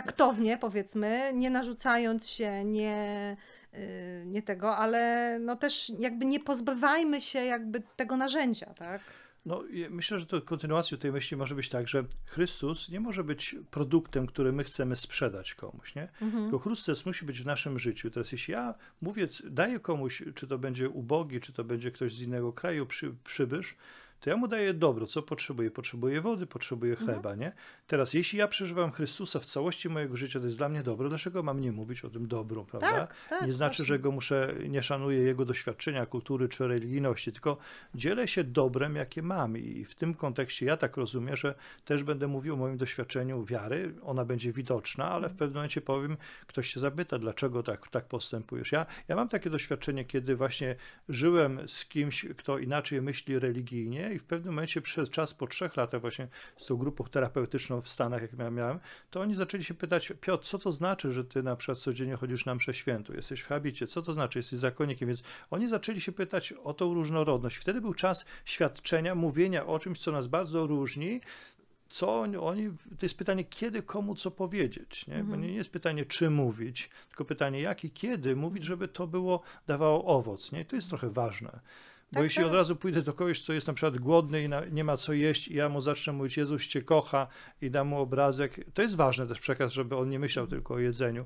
taktownie powiedzmy, nie narzucając się, nie, y, nie tego, ale no też jakby nie pozbywajmy się jakby tego narzędzia, tak? No, myślę, że to kontynuacją tej myśli może być tak, że Chrystus nie może być produktem, który my chcemy sprzedać komuś, nie? Mhm. Chrystus musi być w naszym życiu. Teraz jeśli ja mówię, daję komuś, czy to będzie ubogi, czy to będzie ktoś z innego kraju, przy, przybysz, to ja mu daję dobro, co potrzebuję. Potrzebuję wody, potrzebuję mhm. chleba, mhm. nie? Teraz, jeśli ja przeżywam Chrystusa w całości mojego życia, to jest dla mnie dobro. Dlaczego mam nie mówić o tym dobru, tak, prawda? Tak, tak, nie znaczy, właśnie. że go muszę, nie szanuję jego doświadczenia, kultury czy religijności, tylko dzielę się dobrem, jakie mam. I w tym kontekście ja tak rozumiem, że też będę mówił o moim doświadczeniu wiary. Ona będzie widoczna, ale w mhm. pewnym momencie powiem, ktoś się zapyta, dlaczego tak, tak postępujesz. Ja, ja mam takie doświadczenie, kiedy właśnie żyłem z kimś, kto inaczej myśli religijnie, i w pewnym momencie przez czas po trzech latach właśnie z tą grupą terapeutyczną w Stanach, jak ja miałem, to oni zaczęli się pytać, Piotr, co to znaczy, że ty na przykład codziennie chodzisz na mszę świętu, jesteś w habicie, co to znaczy, jesteś zakonnikiem, więc oni zaczęli się pytać o tą różnorodność. Wtedy był czas świadczenia, mówienia o czymś, co nas bardzo różni, co oni, to jest pytanie, kiedy komu co powiedzieć, nie? Bo mhm. nie jest pytanie, czy mówić, tylko pytanie, jak i kiedy mówić, żeby to było, dawało owoc, nie? I to jest trochę ważne. Tak, Bo tak, jeśli tak. od razu pójdę do kogoś, co jest na przykład głodny i na, nie ma co jeść, i ja mu zacznę mówić, Jezus cię kocha i dam mu obrazek, to jest ważny też przekaz, żeby on nie myślał tylko o jedzeniu,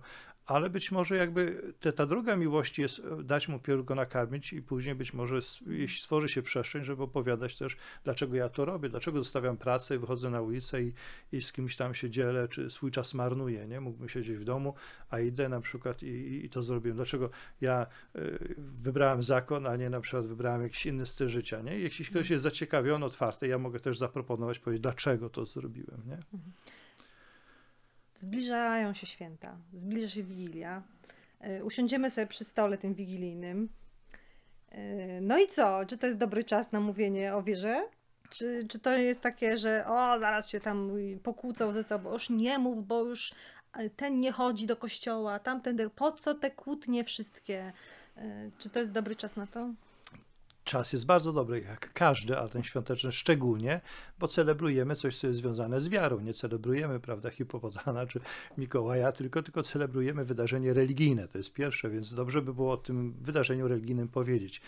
ale być może jakby te, ta druga miłości jest dać mu pierugo nakarmić i później być może, jeśli stworzy się przestrzeń, żeby opowiadać też, dlaczego ja to robię, dlaczego zostawiam pracę i wychodzę na ulicę i, i z kimś tam się dzielę, czy swój czas marnuję, nie? Mógłbym siedzieć w domu, a idę na przykład i, i to zrobiłem. Dlaczego ja e, wybrałem zakon, a nie na przykład wybrałem jakiś inny styl życia, nie? Jeśli ktoś jest zaciekawiony, otwarty, ja mogę też zaproponować, powiedzieć, dlaczego to zrobiłem, nie? Mhm. Zbliżają się święta, zbliża się Wigilia. E, usiądziemy sobie przy stole tym wigilijnym. E, no i co? Czy to jest dobry czas na mówienie o wierze? Czy, czy to jest takie, że o, zaraz się tam pokłócą ze sobą, już nie mów, bo już e, ten nie chodzi do kościoła, tamten, po co te kłótnie wszystkie? Czy to jest dobry czas na to? czas jest bardzo dobry, jak każdy, a ten świąteczny szczególnie, bo celebrujemy coś, co jest związane z wiarą. Nie celebrujemy, prawda, hipopotana czy Mikołaja, tylko, tylko celebrujemy wydarzenie religijne. To jest pierwsze, więc dobrze by było o tym wydarzeniu religijnym powiedzieć.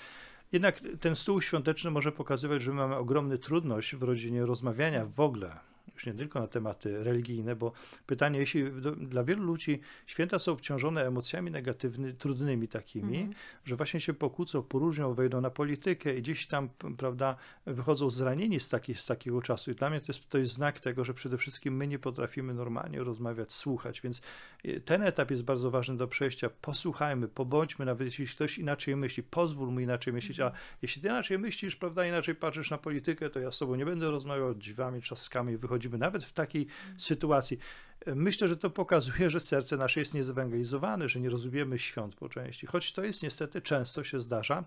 Jednak ten stół świąteczny może pokazywać, że my mamy ogromny trudność w rodzinie rozmawiania w ogóle już nie tylko na tematy religijne, bo pytanie, jeśli dla wielu ludzi święta są obciążone emocjami negatywnymi, trudnymi takimi, mm -hmm. że właśnie się pokłócą, poróżnią, wejdą na politykę i gdzieś tam, prawda, wychodzą zranieni z, taki, z takiego czasu. I dla mnie to jest, to jest znak tego, że przede wszystkim my nie potrafimy normalnie rozmawiać, słuchać, więc e, ten etap jest bardzo ważny do przejścia. Posłuchajmy, pobądźmy, nawet jeśli ktoś inaczej myśli, pozwól mu inaczej myśleć, a mhm. jeśli ty inaczej myślisz, prawda, inaczej patrzysz na politykę, to ja z tobą nie będę rozmawiał, drzwiami, trzaskami wychodzi przechodzimy nawet w takiej sytuacji. Myślę, że to pokazuje, że serce nasze jest niezewangelizowane, że nie rozumiemy świąt po części, choć to jest niestety często się zdarza.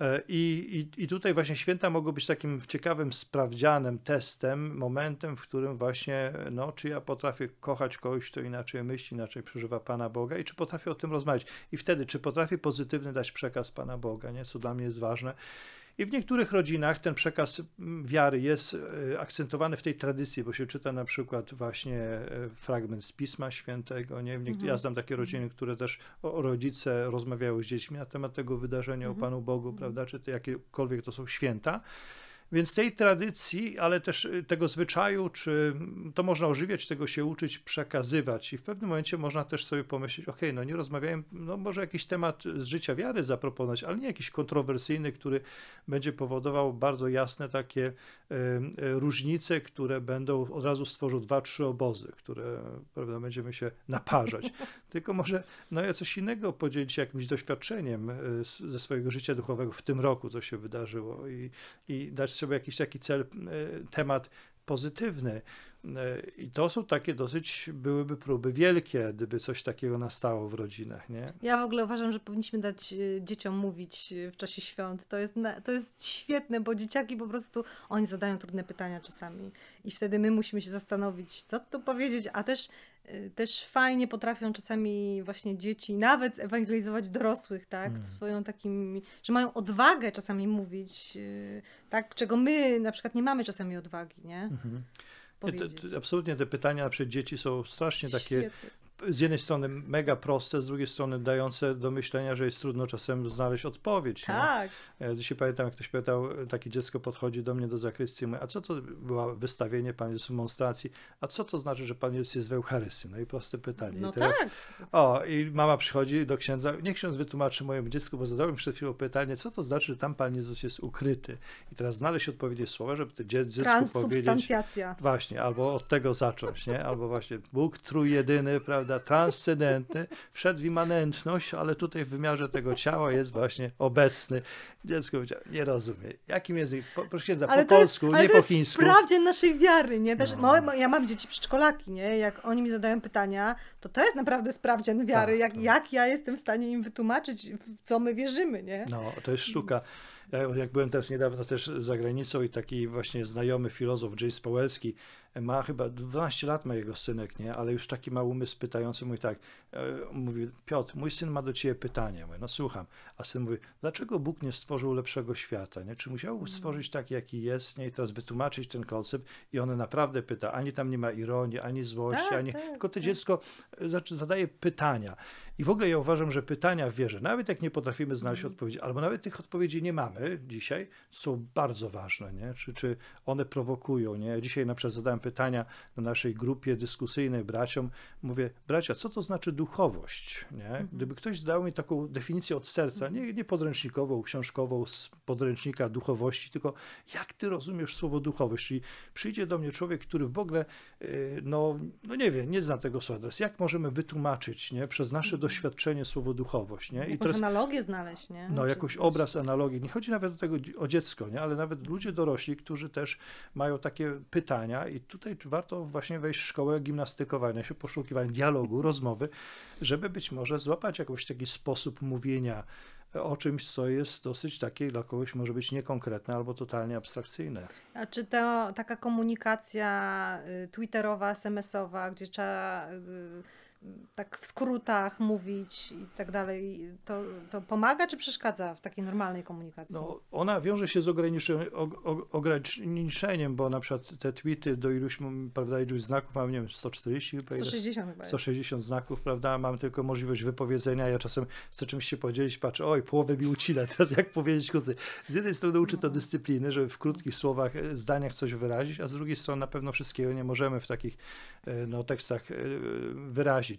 E, I, i, I tutaj właśnie święta mogą być takim ciekawym sprawdzianem, testem, momentem, w którym właśnie, no, czy ja potrafię kochać kogoś, kto inaczej myśli, inaczej przeżywa Pana Boga i czy potrafię o tym rozmawiać. I wtedy, czy potrafię pozytywny dać przekaz Pana Boga, nie? co dla mnie jest ważne. I w niektórych rodzinach ten przekaz mm, wiary jest e, akcentowany w tej tradycji, bo się czyta na przykład właśnie e, fragment z Pisma Świętego. Nie? Niektórych, mhm. Ja znam takie mhm. rodziny, które też o, rodzice rozmawiały z dziećmi na temat tego wydarzenia o mhm. Panu Bogu, prawda, czy to jakiekolwiek to są święta. Więc tej tradycji, ale też y, tego zwyczaju, czy to można ożywiać, tego się uczyć, przekazywać. I w pewnym momencie można też sobie pomyśleć, ok, no nie rozmawiałem, no może jakiś temat z życia wiary zaproponować, ale nie jakiś kontrowersyjny, który będzie powodował bardzo jasne takie y, y, różnice, które będą od razu stworzył dwa, trzy obozy, które prawda, będziemy się naparzać. Tylko może no ja coś innego podzielić jakimś doświadczeniem ze swojego życia duchowego w tym roku, co się wydarzyło i, i dać sobie jakiś taki cel, e, temat pozytywny. E, I to są takie dosyć, byłyby próby wielkie, gdyby coś takiego nastało w rodzinach, nie? Ja w ogóle uważam, że powinniśmy dać e, dzieciom mówić w czasie świąt. To jest, to jest świetne, bo dzieciaki po prostu, oni zadają trudne pytania czasami i wtedy my musimy się zastanowić, co tu powiedzieć, a też Y, też fajnie potrafią czasami właśnie dzieci nawet ewangelizować dorosłych, tak? Mm. Swoją takim, że mają odwagę czasami mówić, y, tak? Czego my na przykład nie mamy czasami odwagi, nie? Mhm. nie to, to, absolutnie te pytania przed dzieci są strasznie takie z jednej strony mega proste, z drugiej strony dające do myślenia, że jest trudno czasem znaleźć odpowiedź. Tak. No. Dzisiaj pamiętam, jak ktoś pytał, e, takie dziecko podchodzi do mnie do zakrystii, mówi, a co to było wystawienie Pan Jezus monstracji? A co to znaczy, że Pan Jezus jest w Eucharystii? No i proste pytanie. No I teraz, tak. O, i mama przychodzi do księdza, niech ksiądz wytłumaczy mojemu dziecku, bo zadałem przed chwilą pytanie, co to znaczy, że tam Pan Jezus jest ukryty? I teraz znaleźć odpowiednie słowa, żeby to dziecku powiedzieć. Właśnie, albo od tego zacząć, nie? Albo właśnie Bóg trójjedyny, prawda? prawda, transcendentny, wszedł w immanentność, ale tutaj w wymiarze tego ciała jest właśnie obecny. Dziecko powiedziało, nie rozumie. Jakim jest, proszę księdza, po polsku, jest, nie po fińsku. Ale to jest naszej wiary, nie? Też, no. małe, ja mam dzieci przedszkolaki, nie? Jak oni mi zadają pytania, to to jest naprawdę sprawdzian wiary, tak, jak, tak. jak ja jestem w stanie im wytłumaczyć, w co my wierzymy, nie? No, to jest sztuka. Ja, jak byłem teraz niedawno też za granicą i taki właśnie znajomy filozof James Powelski ma chyba 12 lat ma jego synek, nie? Ale już taki ma umysł pytający, mówi tak, e, mówi Piotr, mój syn ma do ciebie pytanie. Mówi, no słucham. A syn mówi, dlaczego Bóg nie stworzył lepszego świata, nie? Czy musiał mhm. stworzyć taki, jaki jest, nie? I teraz wytłumaczyć ten koncept i on naprawdę pyta. Ani tam nie ma ironii, ani złości, tak, ani... Tak, tylko to tak. dziecko e, znaczy zadaje pytania. I w ogóle ja uważam, że pytania w wierze, nawet jak nie potrafimy znaleźć mhm. odpowiedzi, albo nawet tych odpowiedzi nie mamy dzisiaj, są bardzo ważne, nie? Czy, czy one prowokują, nie? Dzisiaj na przykład zadałem pytania na naszej grupie dyskusyjnej braciom, mówię, bracia, co to znaczy duchowość? Nie? Mhm. Gdyby ktoś dał mi taką definicję od serca, nie, nie podręcznikową, książkową z podręcznika duchowości, tylko jak ty rozumiesz słowo duchowość? Czyli przyjdzie do mnie człowiek, który w ogóle, y, no, no nie wiem, nie zna tego słowa. Teraz jak możemy wytłumaczyć nie, przez nasze mhm. doświadczenie słowo duchowość? Nie? I teraz, analogię znaleźć, nie? No, jakoś obraz, analogii. Nie chodzi nawet o, tego, o dziecko, nie? ale nawet ludzie dorośli, którzy też mają takie pytania i tutaj warto właśnie wejść w szkołę gimnastykowania, się poszukiwania dialogu, rozmowy, żeby być może złapać jakiś taki sposób mówienia o czymś, co jest dosyć takie dla kogoś może być niekonkretne albo totalnie abstrakcyjne. A czy to taka komunikacja y, twitterowa, smsowa, gdzie trzeba y, tak w skrótach mówić i tak dalej, to, to pomaga czy przeszkadza w takiej normalnej komunikacji? No, ona wiąże się z ograniczeniem, bo na przykład te tweety do iluś, prawda, iluś znaków mam, nie wiem, 140 chyba? 160 chyba. 160 znaków, prawda, mam tylko możliwość wypowiedzenia, ja czasem chcę czymś się podzielić, patrzę, oj, połowę mi ucina, teraz jak powiedzieć kuzy. Z jednej strony uczy to no. dyscypliny, żeby w krótkich słowach, e, zdaniach coś wyrazić, a z drugiej strony na pewno wszystkiego nie możemy w takich e, no, tekstach e, wyrazić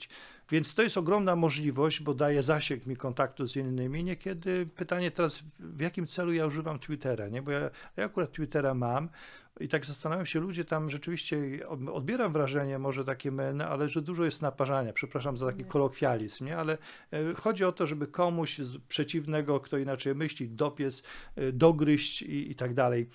więc to jest ogromna możliwość, bo daje zasięg mi kontaktu z innymi. Niekiedy pytanie teraz, w jakim celu ja używam Twittera, nie? Bo ja, ja akurat Twittera mam i tak zastanawiam się, ludzie tam rzeczywiście, odbieram wrażenie może takie mylne, ale że dużo jest naparzania, przepraszam za taki yes. kolokwializm, nie? Ale e, chodzi o to, żeby komuś z przeciwnego, kto inaczej myśli, dopiec, e, dogryźć i, i tak dalej.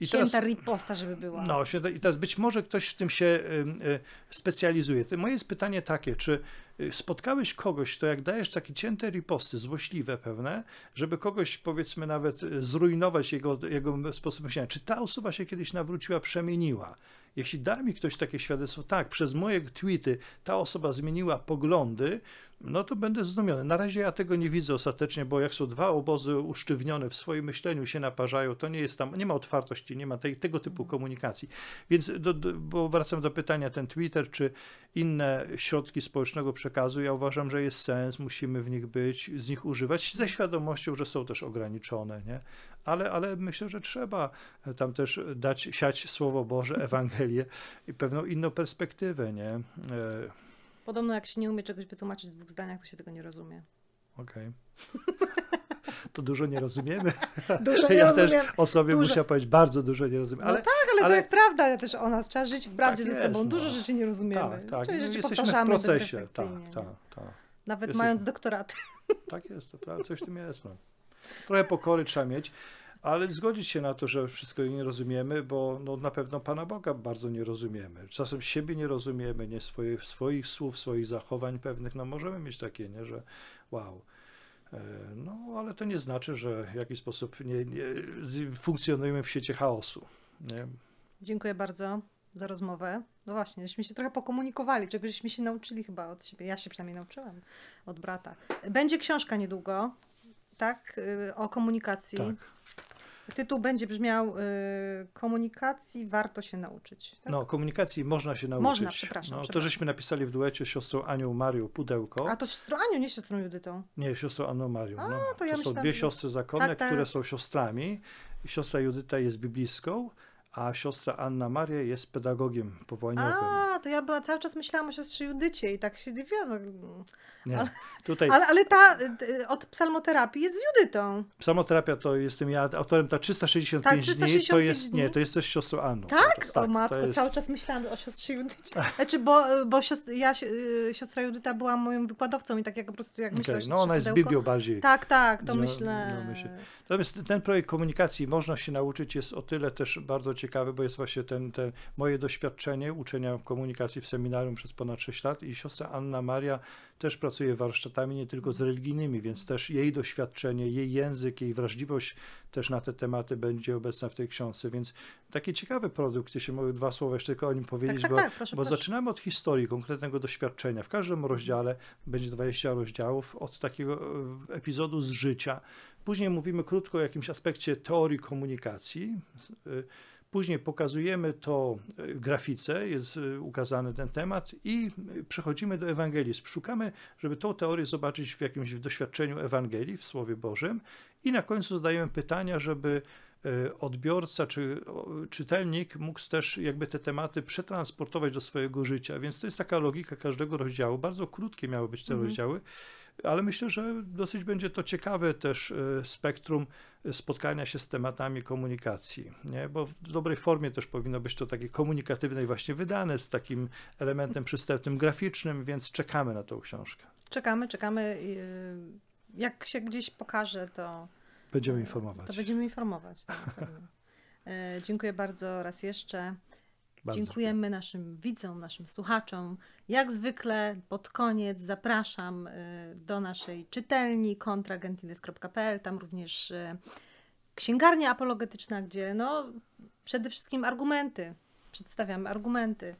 I święta teraz, riposta, żeby była. No, święta, i teraz być może ktoś w tym się y, y, specjalizuje. To moje jest pytanie takie, czy y, spotkałeś kogoś, to jak dajesz takie cięte riposty, złośliwe pewne, żeby kogoś powiedzmy nawet e, zrujnować jego, jego sposób myślenia, czy ta osoba się kiedyś nawróciła, przemieniła? jeśli da mi ktoś takie świadectwo, tak, przez moje tweety ta osoba zmieniła poglądy, no to będę zdumiony. Na razie ja tego nie widzę ostatecznie, bo jak są dwa obozy usztywnione w swoim myśleniu, się naparzają, to nie jest tam, nie ma otwartości, nie ma tej, tego typu komunikacji. Więc, do, do, bo wracam do pytania, ten Twitter czy inne środki społecznego przekazu, ja uważam, że jest sens, musimy w nich być, z nich używać, ze świadomością, że są też ograniczone, nie? ale, ale myślę, że trzeba e, tam też dać, siać Słowo Boże, Ewangelię i pewną inną perspektywę, nie? E, Podobno jak się nie umie czegoś wytłumaczyć w dwóch zdaniach, to się tego nie rozumie. Okej. Okay. To dużo nie rozumiemy. Dużo nie ja rozumiem. też o sobie dużo. powiedzieć, bardzo dużo nie rozumiem. No ale, no tak, ale, ale, to jest prawda ja też o nas. Trzeba żyć w prawdzie tak ze sobą. Jest, no. Dużo rzeczy nie rozumiemy. Tak, tak. Czyli no, rzeczy Jesteśmy w procesie. Tak, tak, tak. Nawet mając doktorat. Tak jest, to prawda, coś w tym jest. No trochę pokory trzeba mieć, ale zgodzić się na to, że wszystko nie rozumiemy, bo no, na pewno Pana Boga bardzo nie rozumiemy. Czasem siebie nie rozumiemy, nie swoich słów, swoich zachowań pewnych. No możemy mieć takie, nie, że wow. E, no, ale to nie znaczy, że w jakiś sposób nie, nie funkcjonujemy w świecie chaosu. Nie? Dziękuję bardzo za rozmowę. No właśnie, żeśmy się trochę pokomunikowali, czegoś żeśmy się nauczyli chyba od siebie. Ja się przynajmniej nauczyłam od brata. Będzie książka niedługo tak? Y, o komunikacji. Tak. Tytuł będzie brzmiał y, Komunikacji warto się nauczyć. Tak? No, komunikacji można się nauczyć. Można, przepraszam. No, przepraszam. To żeśmy napisali w duecie z siostrą Anią Marią Pudełko. A to siostrą Anią, nie siostrą Judytą. Nie, siostrą Anią Marią. A, no. to, ja to są dwie siostry zakonne, tak, tak. które są siostrami. Siostra Judyta jest biblijską, a siostra Anna Maria jest pedagogiem powołaniowym. A, to ja była cały czas myślałam o siostrze Judycie i tak się dziwiłam. No, nie, ale, tutaj... ale, ale ta e, od psalmoterapii jest z Judytą. Psalmoterapia to jestem ja autorem, ta 365, 365 dni, to jest, dni? Nie, to jest też siostrą Anną. Tak? tak o tak, matko, jest... cały czas myślałam o siostrze Judycie. Znaczy, bo, bo siostra, ja, y, siostra Judyta była moją wykładowcą i tak jak po prostu jak okay, myślę No ona jest z biblio bardziej. Tak, tak, to no, myślę. No, myślę. Natomiast ten projekt komunikacji można się nauczyć jest o tyle też bardzo ciekawe, bo jest właśnie ten, ten moje doświadczenie uczenia komunikacji w seminarium przez ponad 6 lat i siostra Anna Maria też pracuje warsztatami nie tylko z religijnymi, więc też jej doświadczenie, jej język, jej wrażliwość też na te tematy będzie obecna w tej książce, więc taki ciekawy produkt, jeśli mogę dwa słowa jeszcze tylko o nim powiedzieć, tak, tak, bo, tak, proszę, bo proszę. zaczynamy od historii, konkretnego doświadczenia. W każdym rozdziale będzie 20 rozdziałów od takiego e, epizodu z życia. Później mówimy krótko o jakimś aspekcie teorii komunikacji, e, Później pokazujemy to w e, grafice, jest e, ukazany ten temat i e, przechodzimy do ewangelizm. Szukamy, żeby tą teorię zobaczyć w jakimś doświadczeniu Ewangelii, w Słowie Bożym i na końcu zadajemy pytania, żeby Y, odbiorca czy czytelnik mógł też jakby te tematy przetransportować do swojego życia. Więc to jest taka logika każdego rozdziału. Bardzo krótkie miały być te mhm. rozdziały, ale myślę, że dosyć będzie to ciekawe też y, spektrum spotkania się z tematami komunikacji, nie? bo w dobrej formie też powinno być to takie komunikatywne i właśnie wydane z takim elementem przystępnym graficznym, więc czekamy na tą książkę. Czekamy, czekamy. Y, jak się gdzieś pokaże, to Będziemy informować. To będziemy informować. Tak, e, dziękuję bardzo raz jeszcze. Bardzo Dziękujemy dziękuję. naszym widzom, naszym słuchaczom. Jak zwykle pod koniec zapraszam e, do naszej czytelni kontragentiles.pl. Tam również e, księgarnia apologetyczna, gdzie no, przede wszystkim argumenty, przedstawiamy argumenty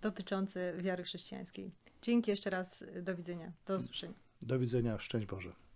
dotyczące wiary chrześcijańskiej. Dzięki jeszcze raz. Do widzenia. Do usłyszenia. Do widzenia. Szczęść Boże.